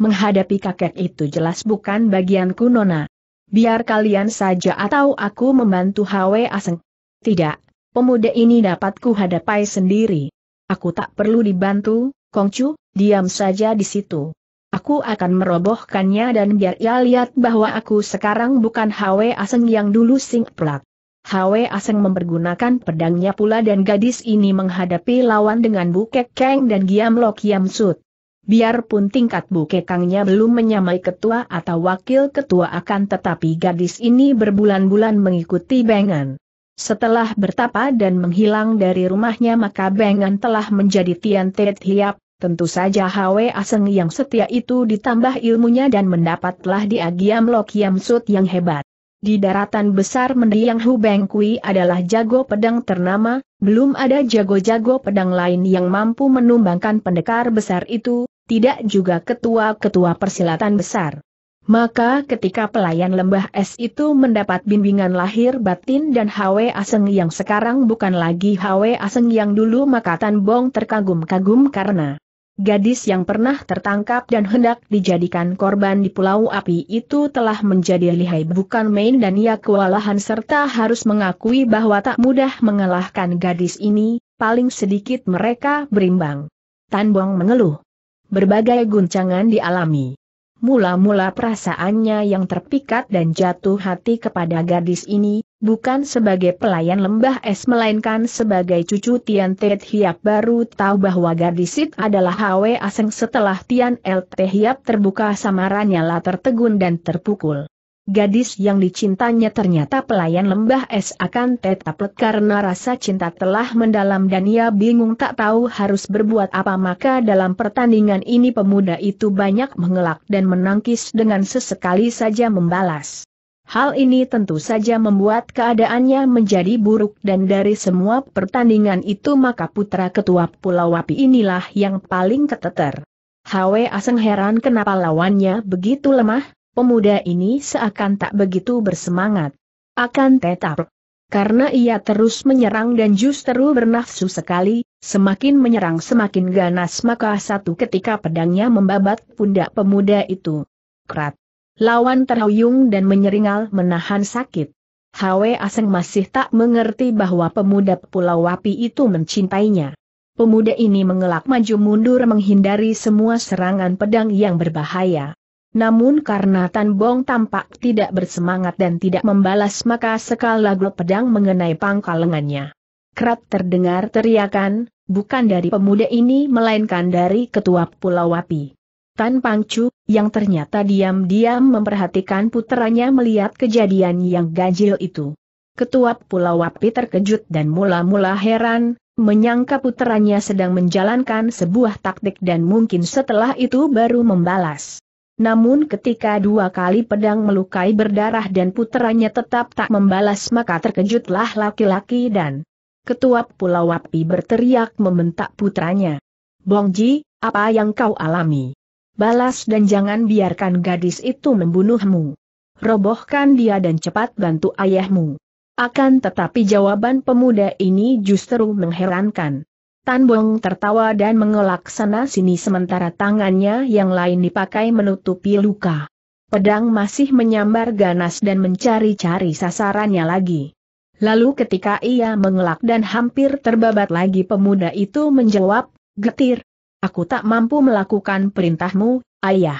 Menghadapi kakek itu jelas bukan bagianku Nona. Biar kalian saja atau aku membantu Hwe Aseng. Tidak, pemuda ini dapat kuhadapai sendiri. Aku tak perlu dibantu, Kongcu, diam saja di situ. Aku akan merobohkannya dan biar ia lihat bahwa aku sekarang bukan Hwe Aseng yang dulu singplak. Hwe Aseng mempergunakan pedangnya pula dan gadis ini menghadapi lawan dengan Bukek Kang dan Giam lok Kiam Sut. Biarpun tingkat bukek kangnya belum menyamai ketua atau wakil ketua akan tetapi gadis ini berbulan-bulan mengikuti Bengan. Setelah bertapa dan menghilang dari rumahnya maka Bengan telah menjadi Tian Tet Hiap, tentu saja Hwe Aseng yang setia itu ditambah ilmunya dan mendapatlah di Giam Lo Kiam Sut yang hebat. Di daratan besar mendiang Hu Kui adalah jago pedang ternama, belum ada jago-jago pedang lain yang mampu menumbangkan pendekar besar itu, tidak juga ketua-ketua persilatan besar. Maka ketika pelayan lembah es itu mendapat bimbingan lahir batin dan Hwe Aseng yang sekarang bukan lagi Hwe Aseng yang dulu maka Tan Bong terkagum-kagum karena Gadis yang pernah tertangkap dan hendak dijadikan korban di Pulau Api itu telah menjadi lihai bukan main dan ia kewalahan serta harus mengakui bahwa tak mudah mengalahkan gadis ini, paling sedikit mereka berimbang. Tan Tanbong mengeluh. Berbagai guncangan dialami. Mula-mula perasaannya yang terpikat dan jatuh hati kepada gadis ini, bukan sebagai pelayan lembah es melainkan sebagai cucu Tian Tet Hiap baru tahu bahwa gadis itu adalah Hwe Aseng setelah Tian LT Hiap terbuka samarannya lah tertegun dan terpukul. Gadis yang dicintanya ternyata pelayan lembah es akan tetap lek karena rasa cinta telah mendalam dan ia bingung tak tahu harus berbuat apa maka dalam pertandingan ini pemuda itu banyak mengelak dan menangkis dengan sesekali saja membalas. Hal ini tentu saja membuat keadaannya menjadi buruk dan dari semua pertandingan itu maka putra ketua Pulau Wapi inilah yang paling keteter. Hwe Aseng heran kenapa lawannya begitu lemah, pemuda ini seakan tak begitu bersemangat. Akan tetap. Karena ia terus menyerang dan justru bernafsu sekali, semakin menyerang semakin ganas maka satu ketika pedangnya membabat pundak pemuda itu. Krat. Lawan terhuyung dan menyeringal menahan sakit. Hwe Aseng masih tak mengerti bahwa pemuda Pulau Wapi itu mencintainya. Pemuda ini mengelak maju mundur menghindari semua serangan pedang yang berbahaya. Namun karena Tan Bong tampak tidak bersemangat dan tidak membalas maka sekali lagi pedang mengenai pangkal lengannya. Kerap terdengar teriakan, bukan dari pemuda ini melainkan dari ketua Pulau Wapi. Tan Pangcu, yang ternyata diam-diam memperhatikan putranya melihat kejadian yang ganjil itu. Ketua Pulau Wapi terkejut dan mula-mula heran, menyangka putranya sedang menjalankan sebuah taktik dan mungkin setelah itu baru membalas. Namun ketika dua kali pedang melukai berdarah dan putranya tetap tak membalas maka terkejutlah laki-laki dan ketua Pulau Wapi berteriak membentak putranya. Bongji, apa yang kau alami? balas dan jangan biarkan gadis itu membunuhmu. Robohkan dia dan cepat bantu ayahmu. Akan tetapi jawaban pemuda ini justru mengherankan. Tan Bong tertawa dan mengelak sana-sini sementara tangannya yang lain dipakai menutupi luka. Pedang masih menyambar ganas dan mencari-cari sasarannya lagi. Lalu ketika ia mengelak dan hampir terbabat lagi pemuda itu menjawab, getir, Aku tak mampu melakukan perintahmu, ayah.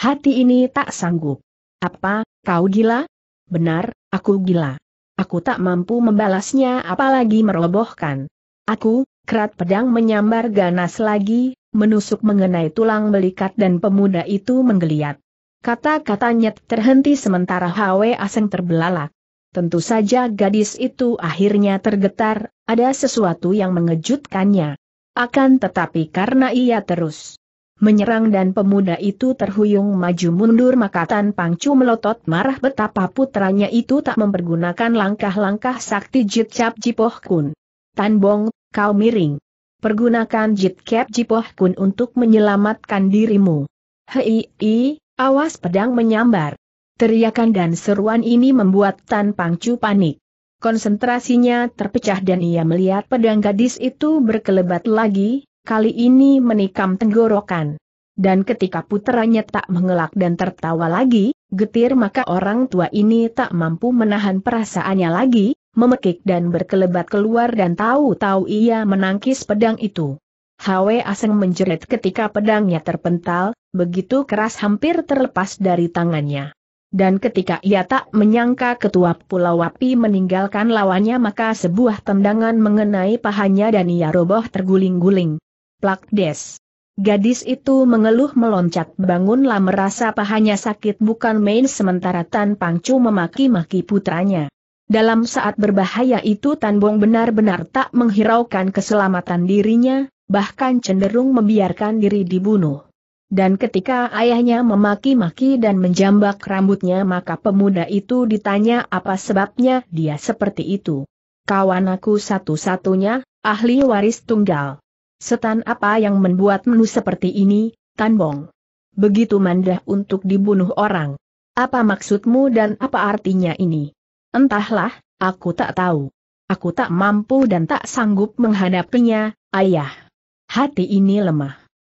Hati ini tak sanggup. Apa, kau gila? Benar, aku gila. Aku tak mampu membalasnya apalagi merobohkan. Aku, kerat pedang menyambar ganas lagi, menusuk mengenai tulang belikat dan pemuda itu menggeliat. Kata-katanya terhenti sementara Hwe Aseng terbelalak. Tentu saja gadis itu akhirnya tergetar, ada sesuatu yang mengejutkannya. Akan tetapi karena ia terus menyerang dan pemuda itu terhuyung maju mundur maka Tan Pangcu melotot marah betapa putranya itu tak mempergunakan langkah-langkah sakti Jit Cap Jipoh Kun. Tan Bong, kau miring. Pergunakan Jit Cap Jipoh Kun untuk menyelamatkan dirimu. Hei, i, awas pedang menyambar. Teriakan dan seruan ini membuat Tan Pangcu panik. Konsentrasinya terpecah dan ia melihat pedang gadis itu berkelebat lagi, kali ini menikam tenggorokan. Dan ketika putranya tak mengelak dan tertawa lagi, getir maka orang tua ini tak mampu menahan perasaannya lagi, memekik dan berkelebat keluar dan tahu-tahu ia menangkis pedang itu. Hwe Aseng menjerit ketika pedangnya terpental, begitu keras hampir terlepas dari tangannya. Dan ketika ia tak menyangka ketua Pulau Wapi meninggalkan lawannya maka sebuah tendangan mengenai pahanya dan ia roboh terguling-guling. Plak des. Gadis itu mengeluh meloncat bangunlah merasa pahanya sakit bukan main sementara Tan Pangcu memaki-maki putranya. Dalam saat berbahaya itu Tan Bong benar-benar tak menghiraukan keselamatan dirinya, bahkan cenderung membiarkan diri dibunuh. Dan ketika ayahnya memaki-maki dan menjambak rambutnya maka pemuda itu ditanya apa sebabnya dia seperti itu. Kawan aku satu-satunya, ahli waris tunggal. Setan apa yang membuat menu seperti ini, Tanbong? Begitu mandah untuk dibunuh orang. Apa maksudmu dan apa artinya ini? Entahlah, aku tak tahu. Aku tak mampu dan tak sanggup menghadapinya, ayah. Hati ini lemah.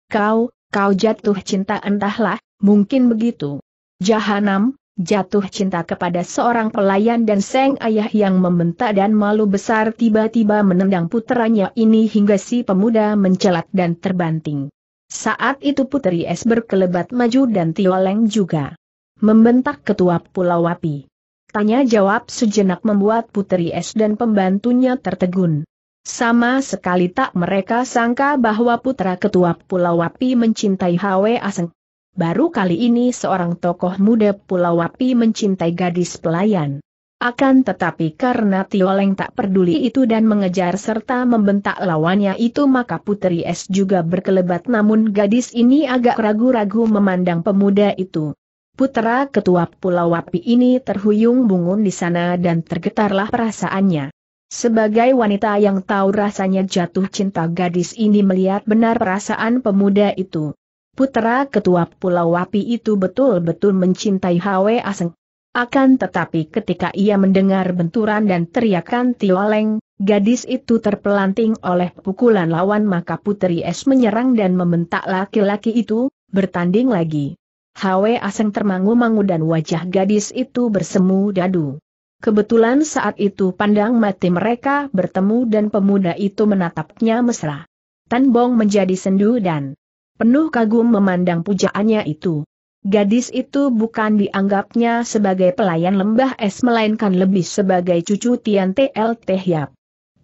Kau, Kau jatuh cinta entahlah, mungkin begitu. Jahanam, jatuh cinta kepada seorang pelayan dan seng ayah yang membentak dan malu besar tiba-tiba menendang putranya ini hingga si pemuda mencelat dan terbanting. Saat itu Putri Es berkelebat maju dan Tioleng juga. Membentak ketua Pulau Wapi. Tanya jawab sejenak membuat Putri Es dan pembantunya tertegun. Sama sekali tak mereka sangka bahwa putra ketua Pulau Wapi mencintai Hwe Aseng. Baru kali ini seorang tokoh muda Pulau Wapi mencintai gadis pelayan. Akan tetapi karena Tioleng tak peduli itu dan mengejar serta membentak lawannya itu maka Putri Es juga berkelebat namun gadis ini agak ragu-ragu memandang pemuda itu. Putra ketua Pulau Wapi ini terhuyung bungun di sana dan tergetarlah perasaannya. Sebagai wanita yang tahu rasanya jatuh cinta gadis ini melihat benar perasaan pemuda itu. Putra ketua Pulau Wapi itu betul-betul mencintai Hwe Aseng. Akan tetapi ketika ia mendengar benturan dan teriakan Tioleng, gadis itu terpelanting oleh pukulan lawan maka putri Es menyerang dan membentak laki-laki itu, bertanding lagi. Hwe Aseng termangu-mangu dan wajah gadis itu bersemu dadu. Kebetulan saat itu pandang mati mereka bertemu dan pemuda itu menatapnya mesra. Tan Bong menjadi sendu dan penuh kagum memandang pujaannya itu. Gadis itu bukan dianggapnya sebagai pelayan lembah es melainkan lebih sebagai cucu Tian TL Tehyap.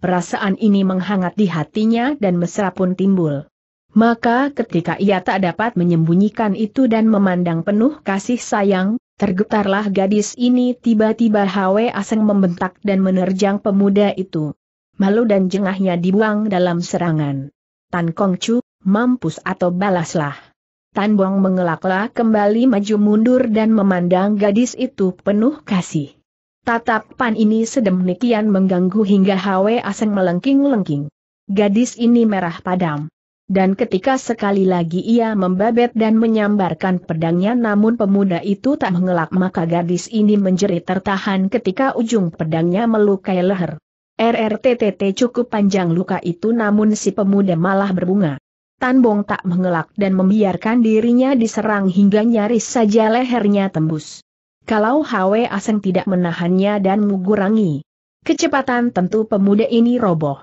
Perasaan ini menghangat di hatinya dan mesra pun timbul. Maka ketika ia tak dapat menyembunyikan itu dan memandang penuh kasih sayang, Tergetarlah gadis ini tiba-tiba Hwe Aseng membentak dan menerjang pemuda itu. Malu dan jengahnya dibuang dalam serangan. Tan Kong Chu, mampus atau balaslah. Tan Bong mengelaklah kembali maju mundur dan memandang gadis itu penuh kasih. Tatapan ini sedemikian mengganggu hingga Hwe Aseng melengking-lengking. Gadis ini merah padam. Dan ketika sekali lagi ia membabet dan menyambarkan pedangnya namun pemuda itu tak mengelak maka gadis ini menjerit tertahan ketika ujung pedangnya melukai leher. RRTTT cukup panjang luka itu namun si pemuda malah berbunga. Tanbong tak mengelak dan membiarkan dirinya diserang hingga nyaris saja lehernya tembus. Kalau Hwe Aseng tidak menahannya dan mengurangi kecepatan tentu pemuda ini roboh.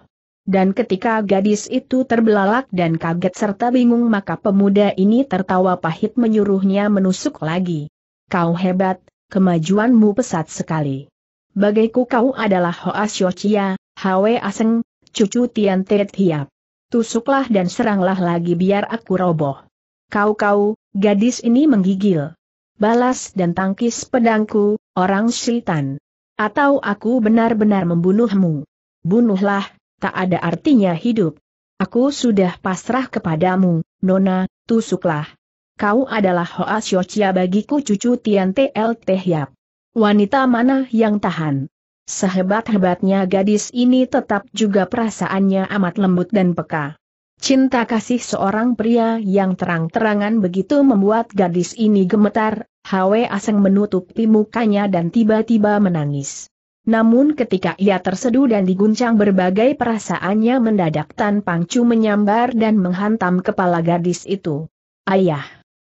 Dan ketika gadis itu terbelalak dan kaget serta bingung maka pemuda ini tertawa pahit menyuruhnya menusuk lagi. Kau hebat, kemajuanmu pesat sekali. Bagaiku kau adalah Hoa Xiochia, Hwe Aseng, cucu Tian Tiet Hiap. Tusuklah dan seranglah lagi biar aku roboh. Kau-kau, gadis ini menggigil. Balas dan tangkis pedangku, orang syaitan. Atau aku benar-benar membunuhmu. Bunuhlah, tak ada artinya hidup. Aku sudah pasrah kepadamu, Nona, tusuklah. Kau adalah Hoa Siocia bagiku cucu Tian TL Tehyap. Wanita mana yang tahan? Sehebat-hebatnya gadis ini tetap juga perasaannya amat lembut dan peka. Cinta kasih seorang pria yang terang-terangan begitu membuat gadis ini gemetar, Hwe Aseng menutupi mukanya dan tiba-tiba menangis. Namun ketika ia terseduh dan diguncang berbagai perasaannya mendadak Tan Pangcu menyambar dan menghantam kepala gadis itu. Ayah!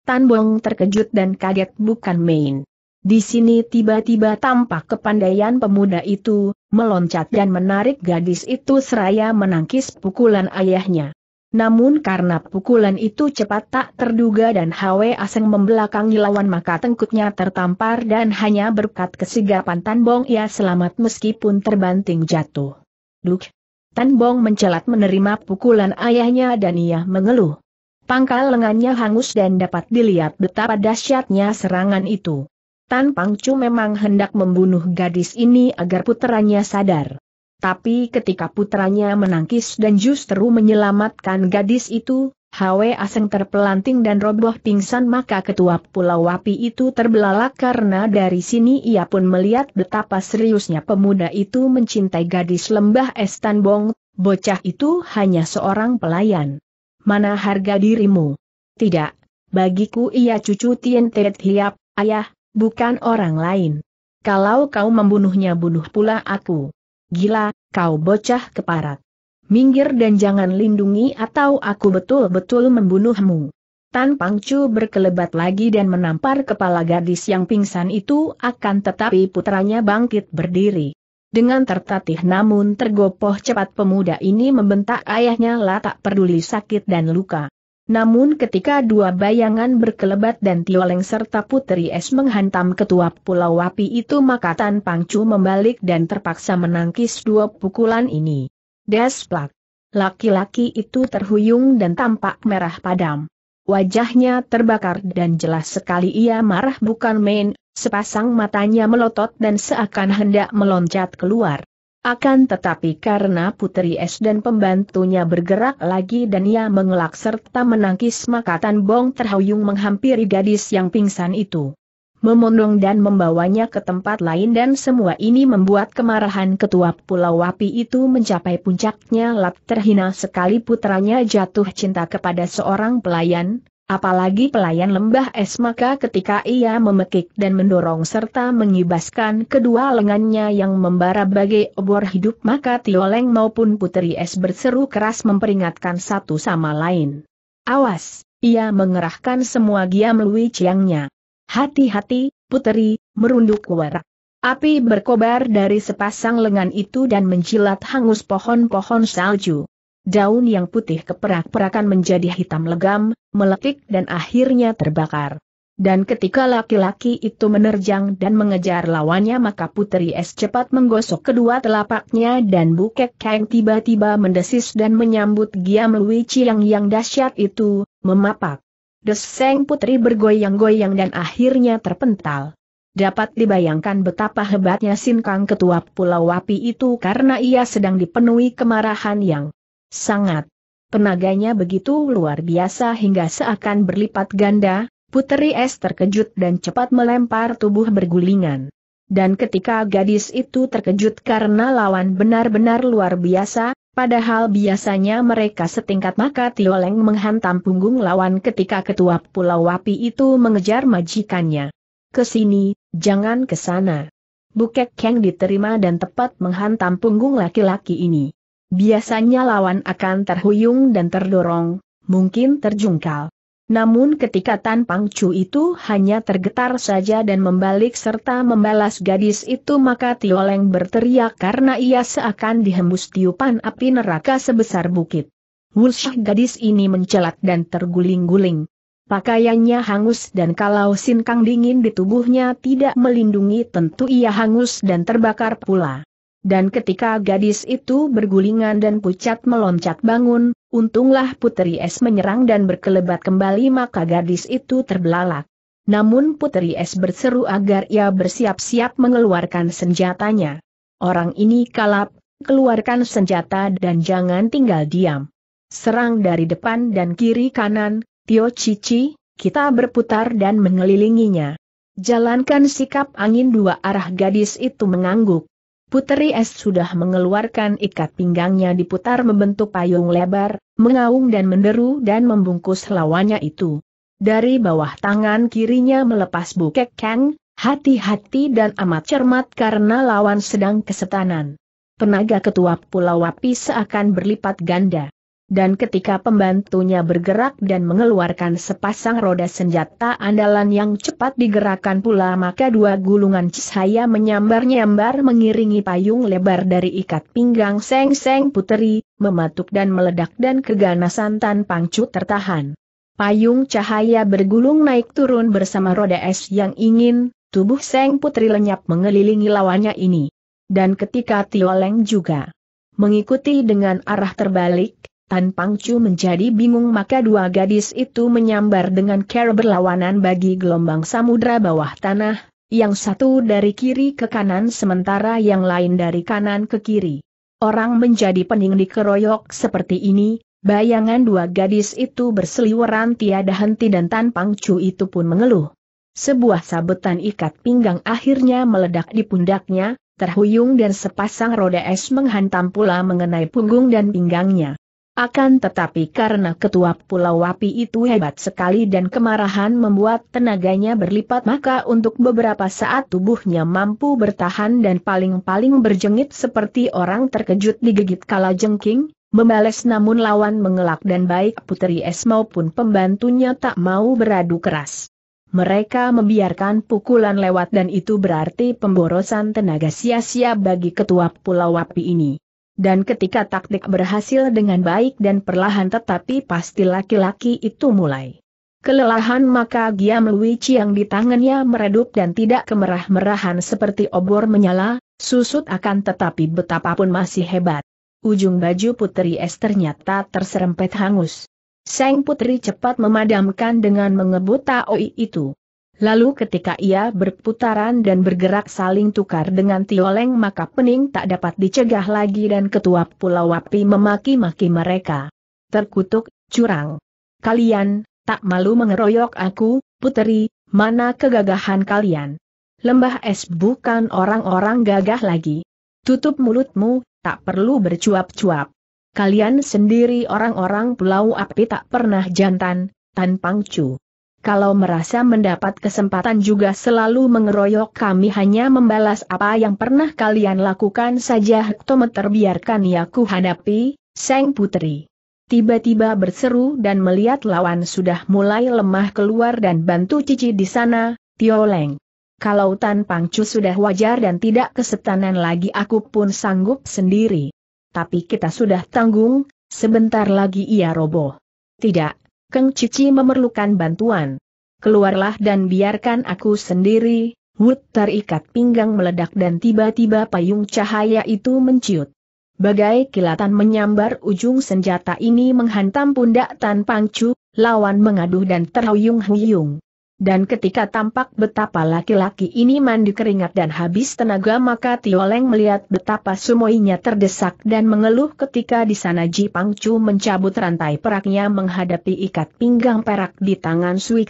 Tan Bong terkejut dan kaget bukan main. Di sini tiba-tiba tampak kepandaian pemuda itu, meloncat dan menarik gadis itu seraya menangkis pukulan ayahnya. Namun karena pukulan itu cepat tak terduga dan Hwe Aseng membelakangi lawan maka tengkutnya tertampar dan hanya berkat kesigapan Tan Bong ia selamat meskipun terbanting jatuh. Duk! Tan Bong mencelat menerima pukulan ayahnya dan ia mengeluh. Pangkal lengannya hangus dan dapat dilihat betapa dahsyatnya serangan itu. Tan Pangcu memang hendak membunuh gadis ini agar puterannya sadar. Tapi ketika putranya menangkis dan justru menyelamatkan gadis itu, Hwe Aseng terpelanting dan roboh pingsan maka ketua Pulau Wapi itu terbelalak karena dari sini ia pun melihat betapa seriusnya pemuda itu mencintai gadis lembah Estanbong, bocah itu hanya seorang pelayan. Mana harga dirimu? Tidak, bagiku ia cucu Tien Tiet Hiap, ayah, bukan orang lain. Kalau kau membunuhnya bunuh pula aku. Gila, kau bocah keparat. Minggir dan jangan lindungi atau aku betul-betul membunuhmu. Tan Pangcu berkelebat lagi dan menampar kepala gadis yang pingsan itu akan tetapi putranya bangkit berdiri. Dengan tertatih namun tergopoh cepat pemuda ini membentak ayahnya lah tak peduli sakit dan luka. Namun ketika dua bayangan berkelebat dan Tioleng serta Putri Es menghantam ketua Pulau Wapi itu maka Tan Pangcu membalik dan terpaksa menangkis dua pukulan ini. Desplak. Laki-laki itu terhuyung dan tampak merah padam. Wajahnya terbakar dan jelas sekali ia marah bukan main, sepasang matanya melotot dan seakan hendak meloncat keluar. Akan tetapi karena Putri Es dan pembantunya bergerak lagi dan ia mengelak serta menangkis maka Tan Bong terhuyung menghampiri gadis yang pingsan itu. Memondong dan membawanya ke tempat lain dan semua ini membuat kemarahan ketua Pulau Wapi itu mencapai puncaknya lap terhina sekali putranya jatuh cinta kepada seorang pelayan, Apalagi pelayan lembah es maka ketika ia memekik dan mendorong serta mengibaskan kedua lengannya yang membara bagai obor hidup maka Tioleng maupun Putri Es berseru keras memperingatkan satu sama lain. Awas, ia mengerahkan semua giam lui ciangnya. Hati-hati, Putri, merunduk warak. Api berkobar dari sepasang lengan itu dan menjilat hangus pohon-pohon salju daun yang putih keperak-perakan menjadi hitam legam, meletik dan akhirnya terbakar. Dan ketika laki-laki itu menerjang dan mengejar lawannya maka Putri Es cepat menggosok kedua telapaknya dan Bukek Kang tiba-tiba mendesis dan menyambut Giam Lui Chiang yang dahsyat itu, memapak. Deseng Putri bergoyang-goyang dan akhirnya terpental. Dapat dibayangkan betapa hebatnya Sin Kang Ketua Pulau Wapi itu karena ia sedang dipenuhi kemarahan yang Sangat. Tenaganya begitu luar biasa hingga seakan berlipat ganda, Putri Es terkejut dan cepat melempar tubuh bergulingan. Dan ketika gadis itu terkejut karena lawan benar-benar luar biasa, padahal biasanya mereka setingkat maka Tioleng menghantam punggung lawan ketika ketua Pulau Wapi itu mengejar majikannya. Kesini, jangan kesana. Bukek keng diterima dan tepat menghantam punggung laki-laki ini. Biasanya lawan akan terhuyung dan terdorong, mungkin terjungkal. Namun ketika Tan Pangcu itu hanya tergetar saja dan membalik serta membalas gadis itu maka Tioleng berteriak karena ia seakan dihembus tiupan api neraka sebesar bukit. Wulshah gadis ini mencelat dan terguling-guling. Pakaiannya hangus dan kalau sinkang dingin di tubuhnya tidak melindungi tentu ia hangus dan terbakar pula. Dan ketika gadis itu bergulingan dan pucat meloncat bangun, untunglah Putri Es menyerang dan berkelebat kembali maka gadis itu terbelalak. Namun Putri Es berseru agar ia bersiap-siap mengeluarkan senjatanya. Orang ini kalap, keluarkan senjata dan jangan tinggal diam. Serang dari depan dan kiri kanan, Tio Cici, kita berputar dan mengelilinginya. Jalankan sikap angin dua arah gadis itu mengangguk. Puteri Es sudah mengeluarkan ikat pinggangnya diputar membentuk payung lebar, mengaung dan menderu dan membungkus lawannya itu. Dari bawah tangan kirinya melepas bukek keng, hati-hati dan amat cermat karena lawan sedang kesetanan. Penaga ketua Pulau Wapi seakan berlipat ganda. Dan ketika pembantunya bergerak dan mengeluarkan sepasang roda senjata andalan yang cepat digerakkan pula maka dua gulungan cahaya menyambar-nyambar mengiringi payung lebar dari ikat pinggang seng-seng puteri, mematuk dan meledak dan keganasan tanpa tertahan. Payung cahaya bergulung naik turun bersama roda es yang ingin, tubuh Seng Putri lenyap mengelilingi lawannya ini. Dan ketika Tioleng juga mengikuti dengan arah terbalik, Tan Pang Pangcu menjadi bingung maka dua gadis itu menyambar dengan cara berlawanan bagi gelombang samudra bawah tanah, yang satu dari kiri ke kanan sementara yang lain dari kanan ke kiri. Orang menjadi pening dikeroyok seperti ini, bayangan dua gadis itu berseliweran tiada henti dan Tan Pang Pangcu itu pun mengeluh. Sebuah sabetan ikat pinggang akhirnya meledak di pundaknya, terhuyung dan sepasang roda es menghantam pula mengenai punggung dan pinggangnya. Akan tetapi karena ketua Pulau Wapi itu hebat sekali dan kemarahan membuat tenaganya berlipat maka untuk beberapa saat tubuhnya mampu bertahan dan paling-paling berjengit seperti orang terkejut digigit kala jengking, membalas namun lawan mengelak dan baik Putri Es maupun pembantunya tak mau beradu keras. Mereka membiarkan pukulan lewat dan itu berarti pemborosan tenaga sia-sia bagi ketua Pulau Wapi ini. Dan ketika taktik berhasil dengan baik dan perlahan tetapi pasti laki-laki itu mulai kelelahan maka giam Lui yang di tangannya meredup dan tidak kemerah-merahan seperti obor menyala, susut akan tetapi betapapun masih hebat. Ujung baju putri es ternyata terserempet hangus. Sang putri cepat memadamkan dengan mengebut taoi itu. Lalu ketika ia berputaran dan bergerak saling tukar dengan Tioleng maka pening tak dapat dicegah lagi dan ketua Pulau Wapi memaki-maki mereka. Terkutuk, curang. Kalian, tak malu mengeroyok aku, puteri, mana kegagahan kalian? Lembah es bukan orang-orang gagah lagi. Tutup mulutmu, tak perlu bercuap-cuap. Kalian sendiri orang-orang pulau api tak pernah jantan, tan cu kalau merasa mendapat kesempatan juga selalu mengeroyok kami hanya membalas apa yang pernah kalian lakukan saja hektometer biarkan ku hadapi, Seng Putri. Tiba-tiba berseru dan melihat lawan sudah mulai lemah keluar dan bantu cici di sana, Tio Leng. Kalau Tan Pangcu sudah wajar dan tidak kesetanan lagi aku pun sanggup sendiri. Tapi kita sudah tanggung, sebentar lagi ia roboh. Tidak, Keng Cici memerlukan bantuan. Keluarlah dan biarkan aku sendiri, Wood terikat pinggang meledak dan tiba-tiba payung cahaya itu menciut. Bagai kilatan menyambar ujung senjata ini menghantam pundak Tan Pangcu, lawan mengaduh dan terhuyung-huyung. Dan ketika tampak betapa laki-laki ini mandi keringat dan habis tenaga maka Tioleng melihat betapa sumoinya terdesak dan mengeluh ketika di sana Ji Pangcu mencabut rantai peraknya menghadapi ikat pinggang perak di tangan Sui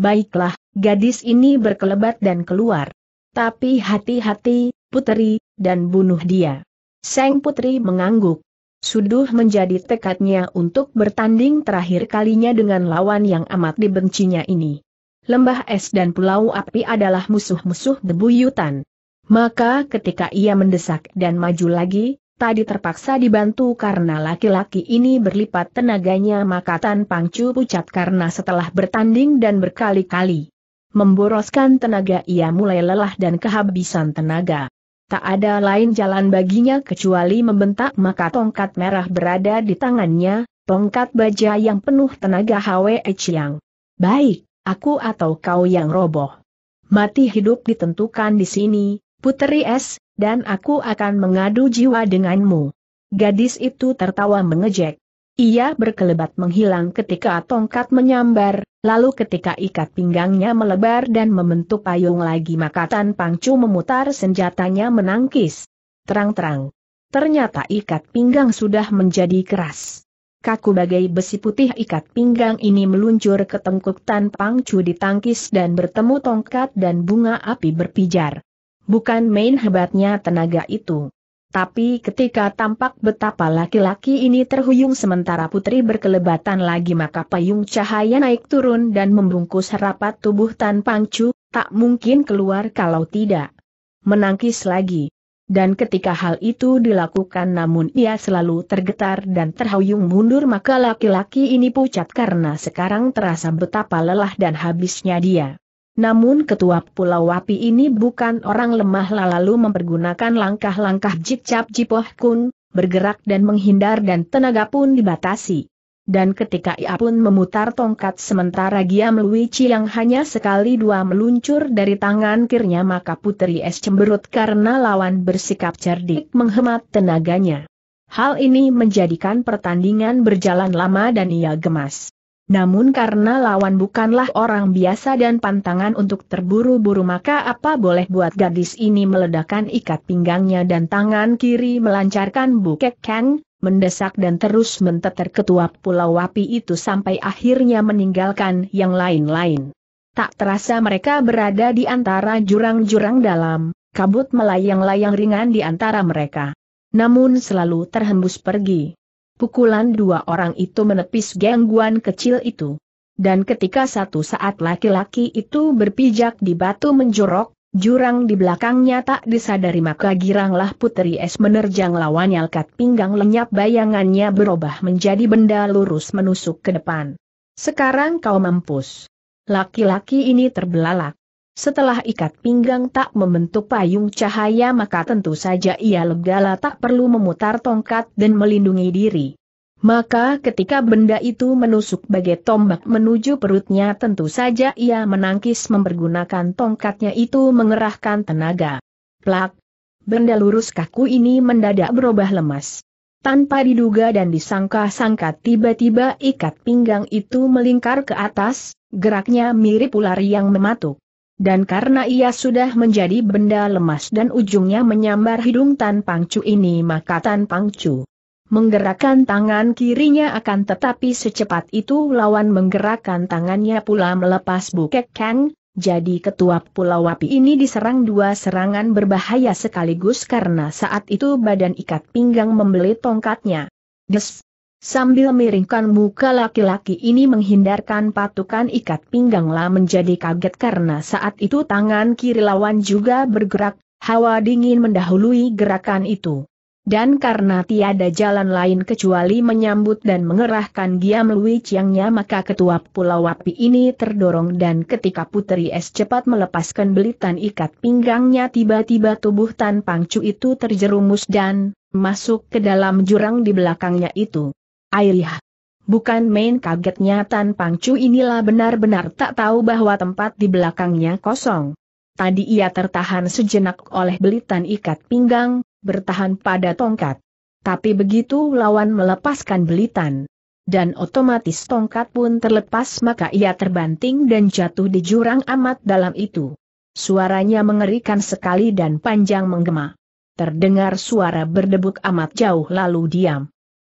Baiklah, gadis ini berkelebat dan keluar. Tapi hati-hati, Putri, dan bunuh dia. Seng putri mengangguk. Suduh menjadi tekadnya untuk bertanding terakhir kalinya dengan lawan yang amat dibencinya ini lembah es dan pulau api adalah musuh-musuh debuyutan. Maka ketika ia mendesak dan maju lagi, tadi terpaksa dibantu karena laki-laki ini berlipat tenaganya maka Tan Pangcu pucat karena setelah bertanding dan berkali-kali memboroskan tenaga ia mulai lelah dan kehabisan tenaga. Tak ada lain jalan baginya kecuali membentak maka tongkat merah berada di tangannya, tongkat baja yang penuh tenaga Hwe Chiang. Baik, aku atau kau yang roboh. Mati hidup ditentukan di sini, putri es, dan aku akan mengadu jiwa denganmu. Gadis itu tertawa mengejek. Ia berkelebat menghilang ketika tongkat menyambar, lalu ketika ikat pinggangnya melebar dan membentuk payung lagi maka Tan Pangcu memutar senjatanya menangkis. Terang-terang. Ternyata ikat pinggang sudah menjadi keras kaku bagai besi putih ikat pinggang ini meluncur ke tengkuk Tan Pangcu di tangkis dan bertemu tongkat dan bunga api berpijar. Bukan main hebatnya tenaga itu. Tapi ketika tampak betapa laki-laki ini terhuyung sementara putri berkelebatan lagi maka payung cahaya naik turun dan membungkus rapat tubuh Tan Pangcu, tak mungkin keluar kalau tidak. Menangkis lagi dan ketika hal itu dilakukan namun ia selalu tergetar dan terhuyung mundur maka laki-laki ini pucat karena sekarang terasa betapa lelah dan habisnya dia. Namun ketua Pulau Wapi ini bukan orang lemah lalu mempergunakan langkah-langkah jicap jipoh kun, bergerak dan menghindar dan tenaga pun dibatasi dan ketika ia pun memutar tongkat sementara Giam Luici yang hanya sekali dua meluncur dari tangan kirinya maka Putri Es cemberut karena lawan bersikap cerdik menghemat tenaganya. Hal ini menjadikan pertandingan berjalan lama dan ia gemas. Namun karena lawan bukanlah orang biasa dan pantangan untuk terburu-buru maka apa boleh buat gadis ini meledakkan ikat pinggangnya dan tangan kiri melancarkan bukek keng, mendesak dan terus menteter ketua Pulau Wapi itu sampai akhirnya meninggalkan yang lain-lain. Tak terasa mereka berada di antara jurang-jurang dalam, kabut melayang-layang ringan di antara mereka. Namun selalu terhembus pergi. Pukulan dua orang itu menepis gangguan kecil itu. Dan ketika satu saat laki-laki itu berpijak di batu menjorok, Jurang di belakangnya tak disadari maka giranglah Putri Es menerjang lawannya lekat pinggang lenyap bayangannya berubah menjadi benda lurus menusuk ke depan. Sekarang kau mampus. Laki-laki ini terbelalak. Setelah ikat pinggang tak membentuk payung cahaya maka tentu saja ia legala tak perlu memutar tongkat dan melindungi diri. Maka ketika benda itu menusuk bagai tombak menuju perutnya tentu saja ia menangkis mempergunakan tongkatnya itu mengerahkan tenaga. Plak! Benda lurus kaku ini mendadak berubah lemas. Tanpa diduga dan disangka-sangka tiba-tiba ikat pinggang itu melingkar ke atas, geraknya mirip ular yang mematuk. Dan karena ia sudah menjadi benda lemas dan ujungnya menyambar hidung Tan Pangcu ini maka Tan Pangcu menggerakkan tangan kirinya akan tetapi secepat itu lawan menggerakkan tangannya pula melepas bukek Kang, jadi ketua pulau wapi ini diserang dua serangan berbahaya sekaligus karena saat itu badan ikat pinggang membelit tongkatnya. Des! Sambil miringkan muka laki-laki ini menghindarkan patukan ikat pingganglah menjadi kaget karena saat itu tangan kiri lawan juga bergerak, hawa dingin mendahului gerakan itu. Dan karena tiada jalan lain kecuali menyambut dan mengerahkan Giam Lui Chiangnya maka ketua Pulau Wapi ini terdorong dan ketika Putri Es cepat melepaskan belitan ikat pinggangnya tiba-tiba tubuh Tan Pangcu itu terjerumus dan masuk ke dalam jurang di belakangnya itu. Airih. Bukan main kagetnya Tan Pangcu inilah benar-benar tak tahu bahwa tempat di belakangnya kosong. Tadi ia tertahan sejenak oleh belitan ikat pinggang, bertahan pada tongkat. Tapi begitu lawan melepaskan belitan, dan otomatis tongkat pun terlepas maka ia terbanting dan jatuh di jurang amat dalam itu. Suaranya mengerikan sekali dan panjang menggema. Terdengar suara berdebuk amat jauh lalu diam.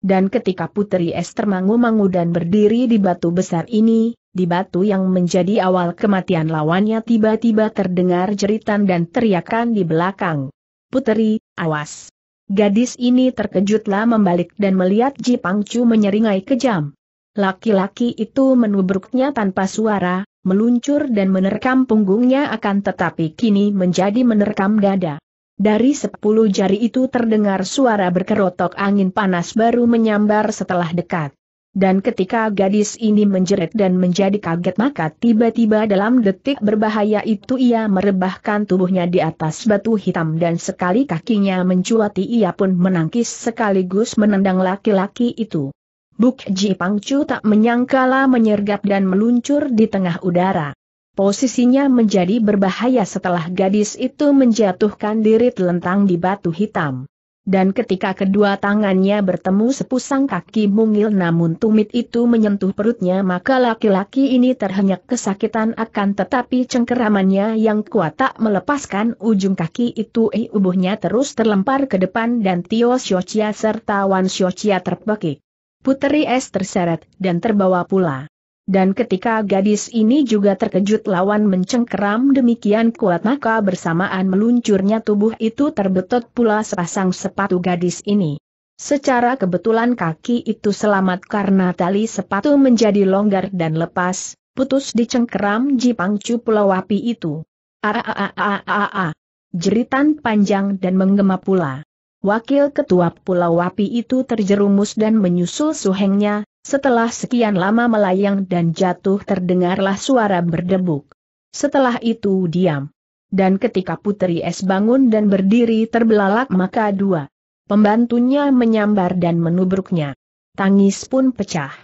Dan ketika Putri Es termangu-mangu dan berdiri di batu besar ini, di batu yang menjadi awal kematian lawannya tiba-tiba terdengar jeritan dan teriakan di belakang. Putri, Awas! Gadis ini terkejutlah membalik dan melihat Ji Pangcu menyeringai kejam. Laki-laki itu menubruknya tanpa suara, meluncur dan menerkam punggungnya akan tetapi kini menjadi menerkam dada. Dari sepuluh jari itu terdengar suara berkerotok angin panas baru menyambar setelah dekat. Dan ketika gadis ini menjerit dan menjadi kaget maka tiba-tiba dalam detik berbahaya itu ia merebahkan tubuhnya di atas batu hitam dan sekali kakinya mencuati ia pun menangkis sekaligus menendang laki-laki itu. Buk Ji Pang Pangcu tak menyangkala menyergap dan meluncur di tengah udara. Posisinya menjadi berbahaya setelah gadis itu menjatuhkan diri telentang di batu hitam. Dan ketika kedua tangannya bertemu sepusang kaki mungil namun tumit itu menyentuh perutnya maka laki-laki ini terhenyak kesakitan akan tetapi cengkeramannya yang kuat tak melepaskan ujung kaki itu eh ubuhnya terus terlempar ke depan dan Tio Xiochia serta Wan Xiochia terpekik. Puteri es terseret dan terbawa pula dan ketika gadis ini juga terkejut lawan mencengkeram demikian kuat maka bersamaan meluncurnya tubuh itu terbetot pula sepasang sepatu gadis ini. Secara kebetulan kaki itu selamat karena tali sepatu menjadi longgar dan lepas, putus dicengkeram cengkeram Jipangcu pulau api itu. Aaaaaaaa. Jeritan panjang dan menggema pula. Wakil ketua pulau api itu terjerumus dan menyusul suhengnya, setelah sekian lama melayang dan jatuh terdengarlah suara berdebuk. Setelah itu diam. Dan ketika Putri Es bangun dan berdiri terbelalak maka dua. Pembantunya menyambar dan menubruknya. Tangis pun pecah.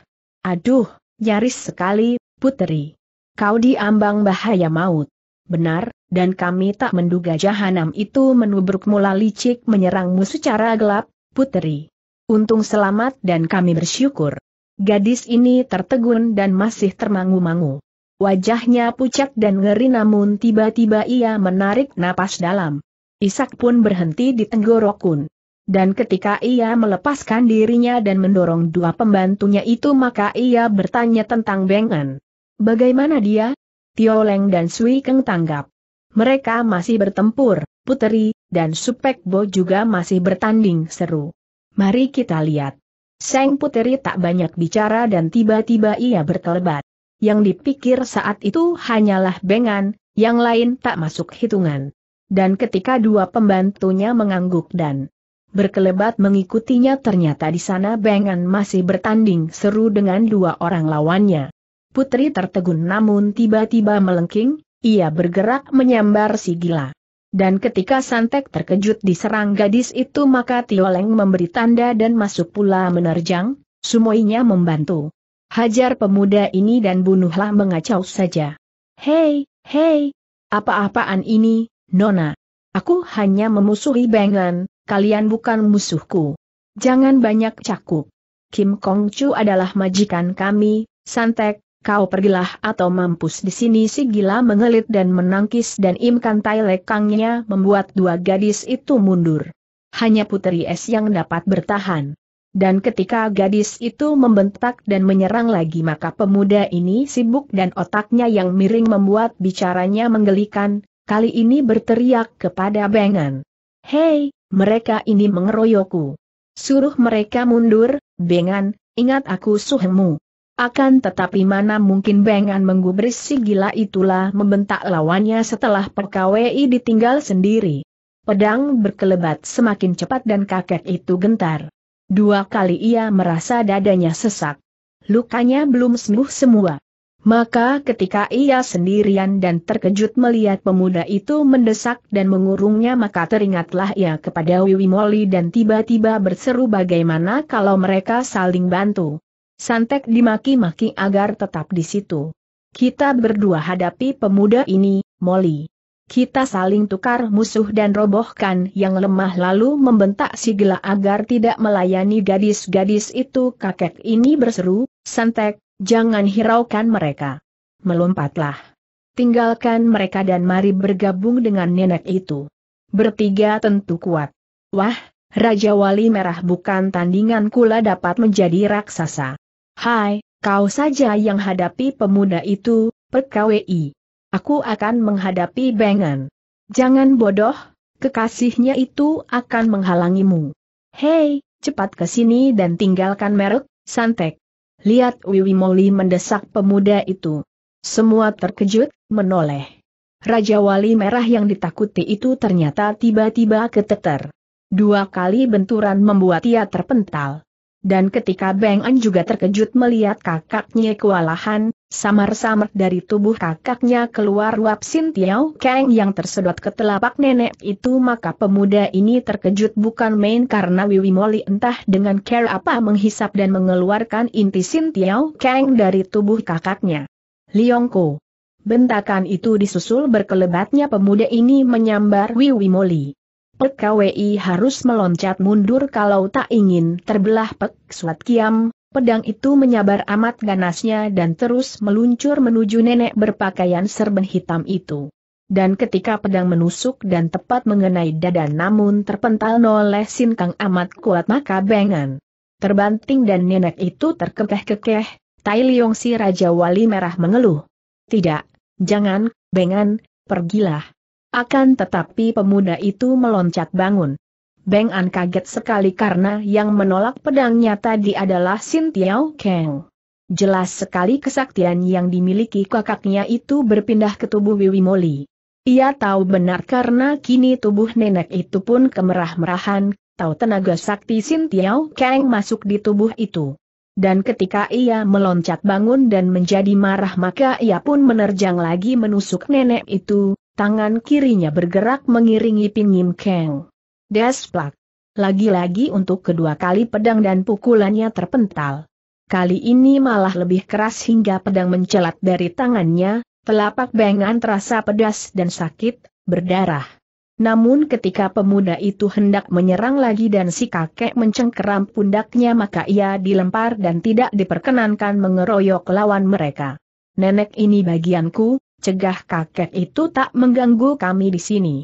Aduh, nyaris sekali, Putri. Kau diambang bahaya maut. Benar, dan kami tak menduga jahanam itu menubruk mula licik menyerangmu secara gelap, Putri. Untung selamat dan kami bersyukur. Gadis ini tertegun dan masih termangu-mangu. Wajahnya pucat dan ngeri namun tiba-tiba ia menarik napas dalam. Isak pun berhenti di tenggorokun. Dan ketika ia melepaskan dirinya dan mendorong dua pembantunya itu maka ia bertanya tentang Bengen. Bagaimana dia? Tio dan Sui Keng tanggap. Mereka masih bertempur, Puteri, dan Bo juga masih bertanding seru. Mari kita lihat. Seng Puteri tak banyak bicara dan tiba-tiba ia berkelebat. Yang dipikir saat itu hanyalah bengan, yang lain tak masuk hitungan. Dan ketika dua pembantunya mengangguk dan berkelebat mengikutinya ternyata di sana bengan masih bertanding seru dengan dua orang lawannya. Putri tertegun namun tiba-tiba melengking, ia bergerak menyambar si gila. Dan ketika Santek terkejut diserang gadis itu maka Tioleng memberi tanda dan masuk pula menerjang, Semuanya membantu. Hajar pemuda ini dan bunuhlah mengacau saja. Hei, hei, apa-apaan ini, Nona? Aku hanya memusuhi Bengan. kalian bukan musuhku. Jangan banyak cakup. Kim Kong Chu adalah majikan kami, Santek, kau pergilah atau mampus di sini si gila mengelit dan menangkis dan imkan tai lekangnya membuat dua gadis itu mundur. Hanya putri es yang dapat bertahan. Dan ketika gadis itu membentak dan menyerang lagi maka pemuda ini sibuk dan otaknya yang miring membuat bicaranya menggelikan, kali ini berteriak kepada Bengan. Hei, mereka ini mengeroyokku. Suruh mereka mundur, Bengan, ingat aku suhemu. Akan tetapi mana mungkin Bengan menggubris si gila itulah membentak lawannya setelah perkawei ditinggal sendiri. Pedang berkelebat semakin cepat dan kakek itu gentar. Dua kali ia merasa dadanya sesak. Lukanya belum sembuh semua. Maka ketika ia sendirian dan terkejut melihat pemuda itu mendesak dan mengurungnya maka teringatlah ia kepada Wiwi Moli dan tiba-tiba berseru bagaimana kalau mereka saling bantu. Santek dimaki-maki agar tetap di situ. Kita berdua hadapi pemuda ini, Molly. Kita saling tukar musuh dan robohkan yang lemah lalu membentak si gila agar tidak melayani gadis-gadis itu kakek ini berseru, Santek, jangan hiraukan mereka. Melompatlah. Tinggalkan mereka dan mari bergabung dengan nenek itu. Bertiga tentu kuat. Wah, Raja Wali Merah bukan tandingan kula dapat menjadi raksasa. Hai, kau saja yang hadapi pemuda itu, PKWI. Aku akan menghadapi Bengan. Jangan bodoh, kekasihnya itu akan menghalangimu. Hei, cepat ke sini dan tinggalkan merek, Santek. Lihat Wiwi Moli mendesak pemuda itu. Semua terkejut, menoleh. Raja Wali Merah yang ditakuti itu ternyata tiba-tiba keteter. Dua kali benturan membuat ia terpental dan ketika Beng An juga terkejut melihat kakaknya kewalahan, samar-samar dari tubuh kakaknya keluar uap Sin Tiao Kang yang tersedot ke telapak nenek itu maka pemuda ini terkejut bukan main karena Wiwi Moli entah dengan care apa menghisap dan mengeluarkan inti Sin Tiao Kang dari tubuh kakaknya. Liongko. Bentakan itu disusul berkelebatnya pemuda ini menyambar Wiwi Moli. Pek KWI harus meloncat mundur kalau tak ingin terbelah Pek Suat Kiam, pedang itu menyabar amat ganasnya dan terus meluncur menuju nenek berpakaian serban hitam itu. Dan ketika pedang menusuk dan tepat mengenai dada namun terpental oleh sinkang amat kuat maka bengan. Terbanting dan nenek itu terkekeh-kekeh, Tai Leong si Raja Wali Merah mengeluh. Tidak, jangan, bengan, pergilah. Akan tetapi pemuda itu meloncat bangun. Beng An kaget sekali karena yang menolak pedangnya tadi adalah Sin Tiao Kang. Jelas sekali kesaktian yang dimiliki kakaknya itu berpindah ke tubuh Wiwi Moli. Ia tahu benar karena kini tubuh nenek itu pun kemerah-merahan, tahu tenaga sakti Sin Tiao Kang masuk di tubuh itu. Dan ketika ia meloncat bangun dan menjadi marah maka ia pun menerjang lagi menusuk nenek itu, Tangan kirinya bergerak mengiringi Pingim Kang. Desplak. Lagi-lagi untuk kedua kali pedang dan pukulannya terpental. Kali ini malah lebih keras hingga pedang mencelat dari tangannya, telapak bengan terasa pedas dan sakit, berdarah. Namun ketika pemuda itu hendak menyerang lagi dan si kakek mencengkeram pundaknya maka ia dilempar dan tidak diperkenankan mengeroyok lawan mereka. Nenek ini bagianku, cegah kakek itu tak mengganggu kami di sini.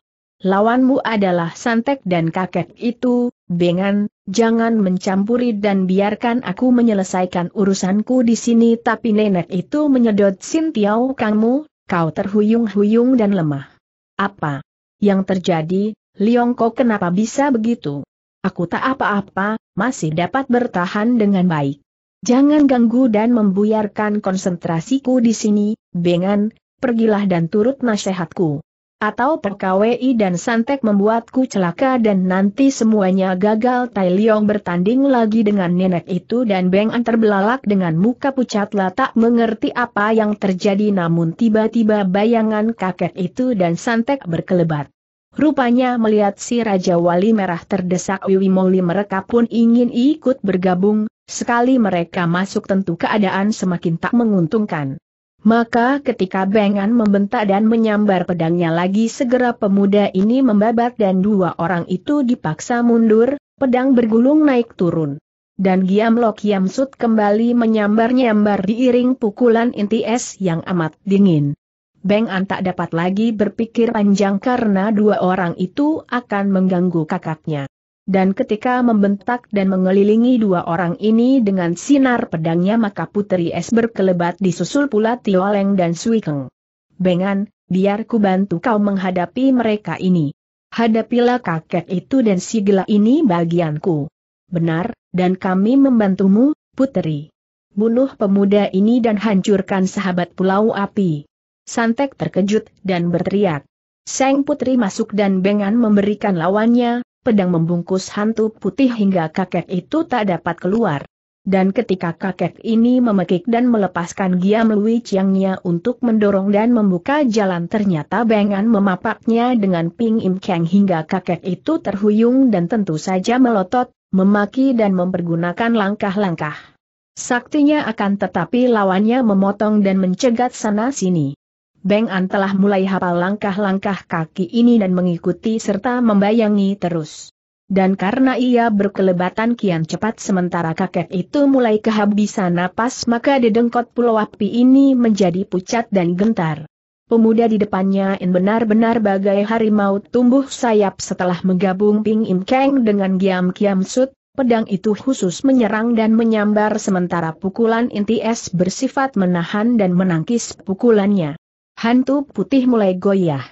Lawanmu adalah santek dan kakek itu, bengan, jangan mencampuri dan biarkan aku menyelesaikan urusanku di sini tapi nenek itu menyedot Sintiau kamu, kau terhuyung-huyung dan lemah. Apa yang terjadi, Liongko kenapa bisa begitu? Aku tak apa-apa, masih dapat bertahan dengan baik. Jangan ganggu dan membuyarkan konsentrasiku di sini, Bengan, pergilah dan turut nasihatku. Atau perkawei dan santek membuatku celaka dan nanti semuanya gagal Tai Leong bertanding lagi dengan nenek itu dan Beng An terbelalak dengan muka pucat tak mengerti apa yang terjadi namun tiba-tiba bayangan kakek itu dan santek berkelebat. Rupanya melihat si Raja Wali Merah terdesak Wiwi Moli mereka pun ingin ikut bergabung, sekali mereka masuk tentu keadaan semakin tak menguntungkan. Maka ketika Bengan membentak dan menyambar pedangnya lagi segera pemuda ini membabat dan dua orang itu dipaksa mundur, pedang bergulung naik turun. Dan Giam Lok Giam Sut kembali menyambar-nyambar diiring pukulan inti es yang amat dingin. Beng An tak dapat lagi berpikir panjang karena dua orang itu akan mengganggu kakaknya. Dan ketika membentak dan mengelilingi dua orang ini dengan sinar pedangnya maka Putri Es berkelebat disusul pula Tioleng dan Suikeng. Bengan, biar ku bantu kau menghadapi mereka ini. Hadapilah kakek itu dan si ini bagianku. Benar, dan kami membantumu, Putri. Bunuh pemuda ini dan hancurkan sahabat Pulau Api. Santek terkejut dan berteriak. Seng Putri masuk dan Bengan memberikan lawannya, pedang membungkus hantu putih hingga kakek itu tak dapat keluar. Dan ketika kakek ini memekik dan melepaskan Giam Lui Chiangnya untuk mendorong dan membuka jalan ternyata Bengan memapaknya dengan Ping Im Kang hingga kakek itu terhuyung dan tentu saja melotot, memaki dan mempergunakan langkah-langkah. Saktinya akan tetapi lawannya memotong dan mencegat sana-sini. Beng An telah mulai hafal langkah-langkah kaki ini dan mengikuti serta membayangi terus. Dan karena ia berkelebatan kian cepat sementara kakek itu mulai kehabisan napas maka dedengkot pulau api ini menjadi pucat dan gentar. Pemuda di depannya in benar-benar bagai harimau tumbuh sayap setelah menggabung Ping Im Kang dengan Giam Kiam Sut, pedang itu khusus menyerang dan menyambar sementara pukulan inti es bersifat menahan dan menangkis pukulannya hantu putih mulai goyah.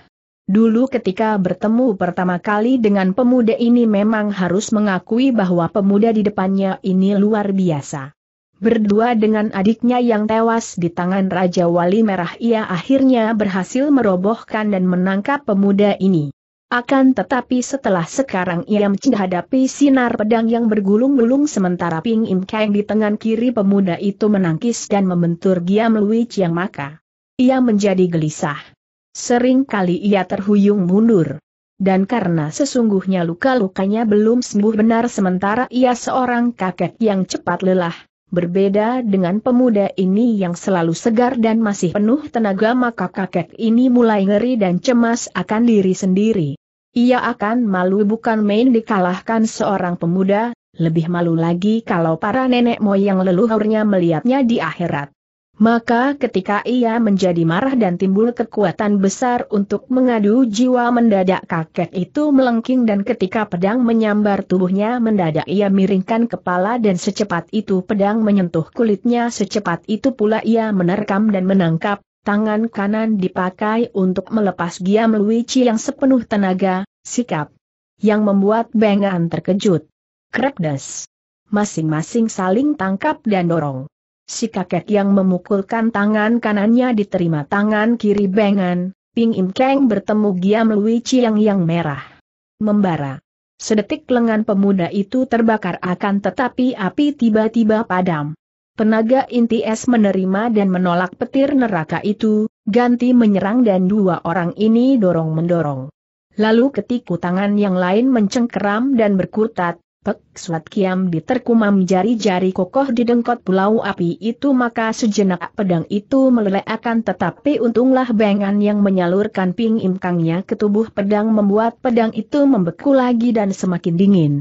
Dulu ketika bertemu pertama kali dengan pemuda ini memang harus mengakui bahwa pemuda di depannya ini luar biasa. Berdua dengan adiknya yang tewas di tangan Raja Wali Merah ia akhirnya berhasil merobohkan dan menangkap pemuda ini. Akan tetapi setelah sekarang ia menghadapi sinar pedang yang bergulung-gulung sementara Ping Im Kang di tangan kiri pemuda itu menangkis dan membentur Giam Lui Chiang Maka. Ia menjadi gelisah. Sering kali ia terhuyung mundur. Dan karena sesungguhnya luka-lukanya belum sembuh benar sementara ia seorang kakek yang cepat lelah, Berbeda dengan pemuda ini yang selalu segar dan masih penuh tenaga maka kakek ini mulai ngeri dan cemas akan diri sendiri. Ia akan malu bukan main dikalahkan seorang pemuda, lebih malu lagi kalau para nenek moyang leluhurnya melihatnya di akhirat. Maka ketika ia menjadi marah dan timbul kekuatan besar untuk mengadu jiwa mendadak kakek itu melengking dan ketika pedang menyambar tubuhnya mendadak ia miringkan kepala dan secepat itu pedang menyentuh kulitnya secepat itu pula ia menerkam dan menangkap, tangan kanan dipakai untuk melepas Giam Luici yang sepenuh tenaga, sikap yang membuat Bengan terkejut. Krepdes. Masing-masing saling tangkap dan dorong. Si kakek yang memukulkan tangan kanannya diterima tangan kiri Bengan, Ping Im keng bertemu Giam Lui Chiang yang merah. Membara. Sedetik lengan pemuda itu terbakar akan tetapi api tiba-tiba padam. Penaga inti es menerima dan menolak petir neraka itu, ganti menyerang dan dua orang ini dorong-mendorong. Lalu ketiku tangan yang lain mencengkeram dan berkutat, Pek suat kiam diterkumam jari-jari kokoh di dengkot pulau api itu maka sejenak pedang itu meleleh akan tetapi untunglah bengan yang menyalurkan ping imkangnya ke tubuh pedang membuat pedang itu membeku lagi dan semakin dingin.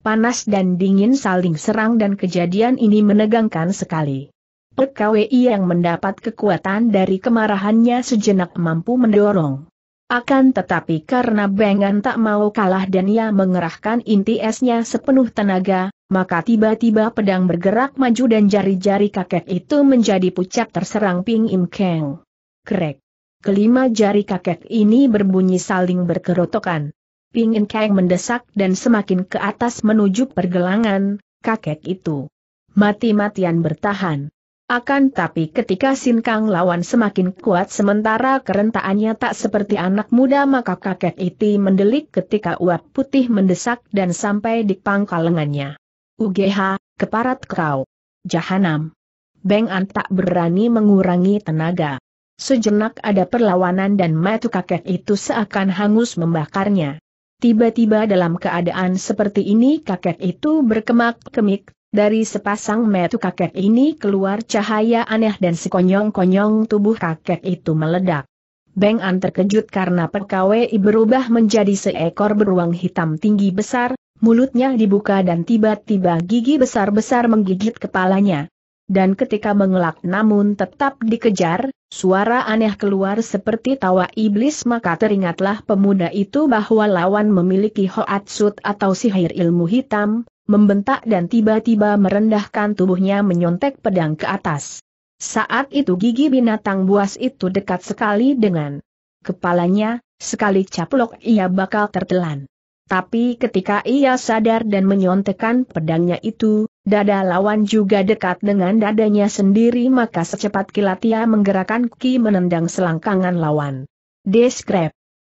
Panas dan dingin saling serang dan kejadian ini menegangkan sekali. KWI yang mendapat kekuatan dari kemarahannya sejenak mampu mendorong akan tetapi karena Bengan tak mau kalah dan ia mengerahkan inti esnya sepenuh tenaga, maka tiba-tiba pedang bergerak maju dan jari-jari kakek itu menjadi pucat terserang Ping Im Keng. Krek. Kelima jari kakek ini berbunyi saling berkerotokan. Ping Im Keng mendesak dan semakin ke atas menuju pergelangan, kakek itu. Mati-matian bertahan. Akan tapi ketika Sinkang lawan semakin kuat sementara kerentaannya tak seperti anak muda maka kakek itu mendelik ketika uap putih mendesak dan sampai di pangkal lengannya. UGH, keparat kau. Jahanam. Beng An tak berani mengurangi tenaga. Sejenak ada perlawanan dan matu kakek itu seakan hangus membakarnya. Tiba-tiba dalam keadaan seperti ini kakek itu berkemak-kemik dari sepasang metu kakek ini keluar cahaya aneh dan sekonyong-konyong tubuh kakek itu meledak. Beng An terkejut karena perkawei berubah menjadi seekor beruang hitam tinggi besar, mulutnya dibuka dan tiba-tiba gigi besar-besar menggigit kepalanya. Dan ketika mengelak namun tetap dikejar, suara aneh keluar seperti tawa iblis maka teringatlah pemuda itu bahwa lawan memiliki hoatsut atau sihir ilmu hitam, membentak dan tiba-tiba merendahkan tubuhnya menyontek pedang ke atas. Saat itu gigi binatang buas itu dekat sekali dengan kepalanya, sekali caplok ia bakal tertelan. Tapi ketika ia sadar dan menyontekkan pedangnya itu, dada lawan juga dekat dengan dadanya sendiri maka secepat kilat ia menggerakkan kaki menendang selangkangan lawan. Deskrep.